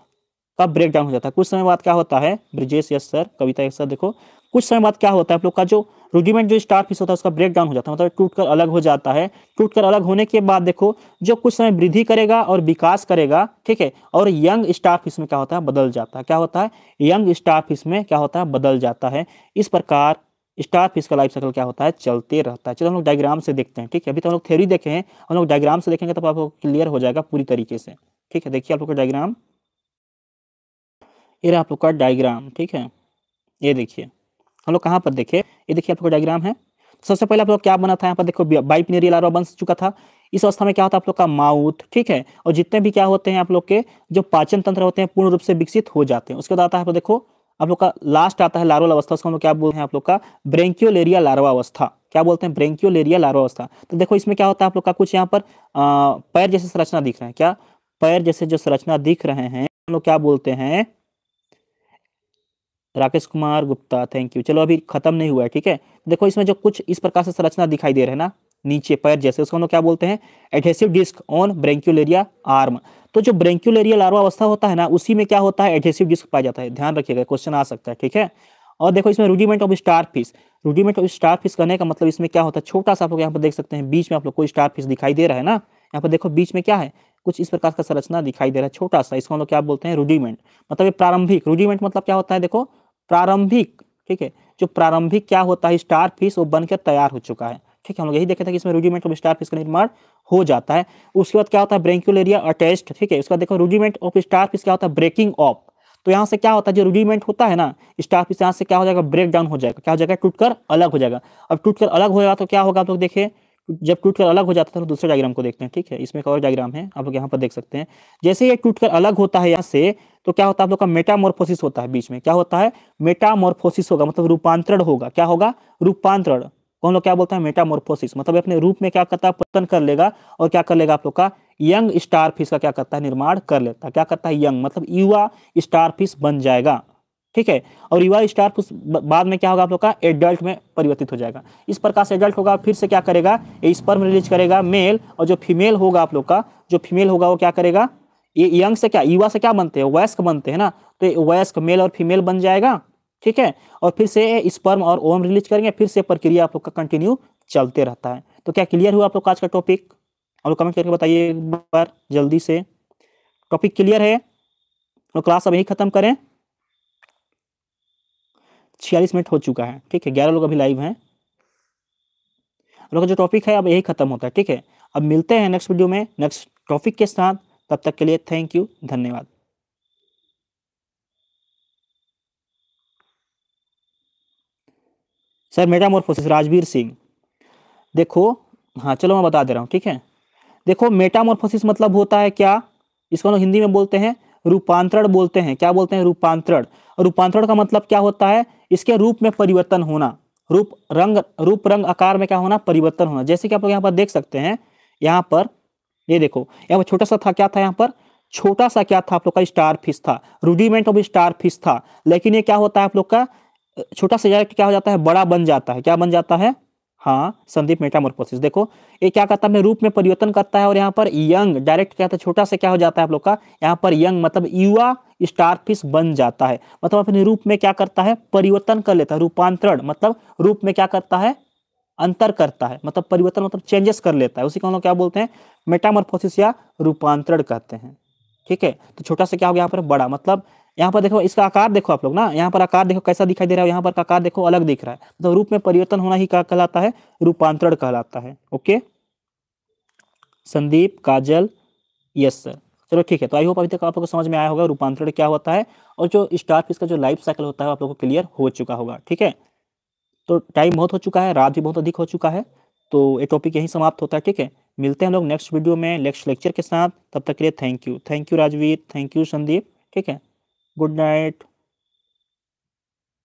का ब्रेक हो जाता है कुछ समय बाद क्या होता है Brijesh yes sir Kavita yes sir देखो कुछ समय बाद क्या होता है आप लोग का जो रूडिमेंट जो स्टार फिश होता है उसका ब्रेक डाउन हो जाता है मतलब टूटकर अलग हो जाता है टूटकर अलग होने के बाद देखो जो कुछ समय वृद्धि करेगा और विकास करेगा ठीक है और यंग स्टार फिश में क्या होता है बदल जाता है क्या होता है यंग स्टार फिश में क्या होता है बदल जाता है इस प्रकार स्टार फिश का लाइफ साइकिल क्या होता है चलते रहता है चलो हम लोग डायग्राम से देखते हैं ठीक है अभी तो हम लोग थ्योरी देखे हैं हम लोग डायग्राम से देखेंगे तो आपको क्लियर हो जाएगा पूरी तरीके से ठीक है देखिए आप लोग का डायग्राम ये रहा आप लोग का डायग्राम ठीक है ये देखिए हम लोग कहाँ पर देखे ये देखिए आप लोग डायग्राम है तो सबसे पहले आप लोग क्या बना था यहाँ पर देखो बाइपनेरियल आरवा बन चुका था इस अवस्था में क्या होता है आप लोग का माउथ ठीक है और जितने भी क्या होते हैं आप लोग के जो पाचन तंत्र होते हैं पूर्ण रूप से विकसित हो जाते हैं उसके बाद आता है देखो आप लोग का लास्ट आता है लार्वल अवस्था उसको हम लोग क्या बोलते हैं आप लोग का ब्रेंक्योलेरिया लार्वा अवस्था क्या बोलते हैं ब्रेंक्योलेरिया लार्वा अवस्था तो देखो इसमें क्या होता है आप लोग का कुछ यहाँ पर पैर जैसे संरचना दिख रहे हैं क्या पैर जैसे जो संरचना दिख रहे हैं हम लोग क्या बोलते हैं राकेश कुमार गुप्ता थैंक यू चलो अभी खत्म नहीं हुआ है ठीक है देखो इसमें जो कुछ इस प्रकार से संरचना दिखाई दे रहा है ना नीचे पैर जैसे उसको हम लोग क्या बोलते हैं adhesive disc on brachiolaria arm तो जो ब्रेंक्यूलेरिया लार्वा अवस्था होता है ना उसी में क्या होता है एडहेसिव डिस्क पाया जाता है ध्यान रखिएगा क्वेश्चन आ सकता है ठीक है और देखो इसमें rudiment of starfish rudiment of starfish करने का मतलब इसमें क्या होता है छोटा सा आप लोग यहाँ पर देख सकते हैं बीच में आप लोग को स्टार फिश दिखाई दे रहा है ना यहाँ पर देखो बीच में क्या है कुछ इस प्रकार का संरचना दिखाई दे रहा है छोटा सा इसको हम लोग क्या बोलते हैं रूडीमेंट मतलब ये प्रारंभिक रूडीमेंट मतलब क्या होता है देखो प्रारंभिक ठीक है जो प्रारंभिक क्या होता है स्टार फिश वो बनकर तैयार हो चुका है ठीक है हम लोग यही देखे थे कि इसमें रूडिमेंट ऑफ स्टार फिश का निर्माण हो जाता है उसके बाद क्या होता है एरिया अटैच ठीक है उसके बाद देखो रूडिमेंट ऑफ स्टार फिश क्या होता है ब्रेकिंग ऑफ तो यहाँ से क्या होता है जो रूडिमेंट होता है ना स्टार फिश यहाँ से क्या हो जाएगा ब्रेक डाउन हो जाएगा क्या हो जाएगा टूटकर अलग हो जाएगा अब टूटकर अलग होगा तो क्या होगा आप लोग देखिए जब टूट कर अलग हो जाता है तो दूसरे डायग्राम को देखते हैं ठीक है इसमें एक और डायग्राम है आप लोग यहाँ पर देख सकते हैं जैसे ये टूट कर अलग होता है यहाँ से तो क्या होता है आप लोग का मेटामोर्फोसिस होता है बीच में क्या होता है मेटामोर्फोसिस होगा मतलब रूपांतरण होगा क्या होगा रूपांतरण हम लोग क्या बोलते हैं मेटामोर्फोसिस मतलब अपने रूप में क्या करता है पतन कर लेगा और क्या कर लेगा आप लोग का यंग स्टार फिश का क्या करता है निर्माण कर लेता है क्या करता है यंग मतलब युवा स्टार फिश बन जाएगा ठीक है और युवा स्टार बाद में क्या होगा आप लोग का एडल्ट में परिवर्तित हो जाएगा इस प्रकार से एडल्ट होगा फिर से क्या करेगा ये स्पर्म रिलीज करेगा मेल और जो फीमेल होगा आप लोग का जो फीमेल होगा वो क्या करेगा ये यंग से क्या युवा से क्या बनते हैं वयस्क बनते हैं ना तो वयस्क मेल और फीमेल बन जाएगा ठीक है और फिर से स्पर्म और ओम रिलीज करेंगे फिर से प्रक्रिया आप लोग का कंटिन्यू चलते रहता है तो क्या क्लियर हुआ आप लोग का आज का टॉपिक और कमेंट करके बताइए एक बार जल्दी से टॉपिक क्लियर है और तो क्लास अब यही खत्म करें छियालीस मिनट हो चुका है ठीक है ग्यारह लोग अभी लाइव हैं लोग जो टॉपिक है अब यही खत्म होता है ठीक है अब मिलते हैं नेक्स्ट वीडियो में नेक्स्ट टॉपिक के साथ तब तक के लिए थैंक यू धन्यवाद सर मेटामोरफोसिस राजवीर सिंह देखो हाँ चलो मैं बता दे रहा हूँ ठीक है देखो मेटामोरफोसिस मतलब होता है क्या इसको हम हिंदी में बोलते हैं रूपांतरण बोलते हैं क्या बोलते हैं रूपांतरण रूपांतरण का मतलब क्या होता है इसके रूप में परिवर्तन होना रूप रंग रूप रंग आकार में क्या होना परिवर्तन होना जैसे कि आप लोग यहाँ पर देख सकते हैं यहाँ पर ये देखो यहाँ पर छोटा सा था क्या था यहाँ पर छोटा सा क्या था आप लोग का स्टार फिश था रूडीमेंट ऑफ स्टार फिश था लेकिन ये क्या होता है आप लोग का छोटा सा क्या हो जाता है बड़ा बन जाता है क्या बन जाता है हाँ संदीप मेटामोरफोसिस देखो ये क्या करता है अपने रूप में परिवर्तन करता है और यहाँ पर यंग डायरेक्ट क्या होता है छोटा सा क्या हो जाता है आप लोग का यहाँ पर यंग मतलब युवा स्टारफिश बन जाता है मतलब अपने रूप में क्या करता है परिवर्तन कर लेता है रूपांतरण मतलब रूप में क्या करता है अंतर करता है मतलब परिवर्तन मतलब चेंजेस कर लेता है उसी को हम लोग क्या बोलते हैं मेटामोरफोसिस या रूपांतरण कहते हैं ठीक है तो छोटा सा क्या हो गया यहाँ पर बड़ा मतलब यहाँ पर देखो इसका आकार देखो आप लोग ना यहाँ पर आकार देखो कैसा दिखाई दे रहा है यहाँ पर आकार देखो अलग दिख रहा है मतलब तो रूप में परिवर्तन होना ही क्या कहलाता है रूपांतरण कहलाता है okay Sandeep Kajal yes sir चलो ठीक है तो आई होप अभी तक आप लोग को समझ में आया होगा रूपांतरण क्या होता है और जो स्टार फिश का जो लाइफ साइकिल होता है आप लोग को क्लियर हो चुका होगा ठीक है तो टाइम बहुत हो चुका है रात भी बहुत अधिक हो चुका है तो ये टॉपिक यहीं समाप्त होता है ठीक है मिलते हैं हम लोग नेक्स्ट वीडियो में नेक्स्ट लेक्चर के साथ तब तक के लिए thank you thank you Rajveer thank you Sandeep ठीक है good night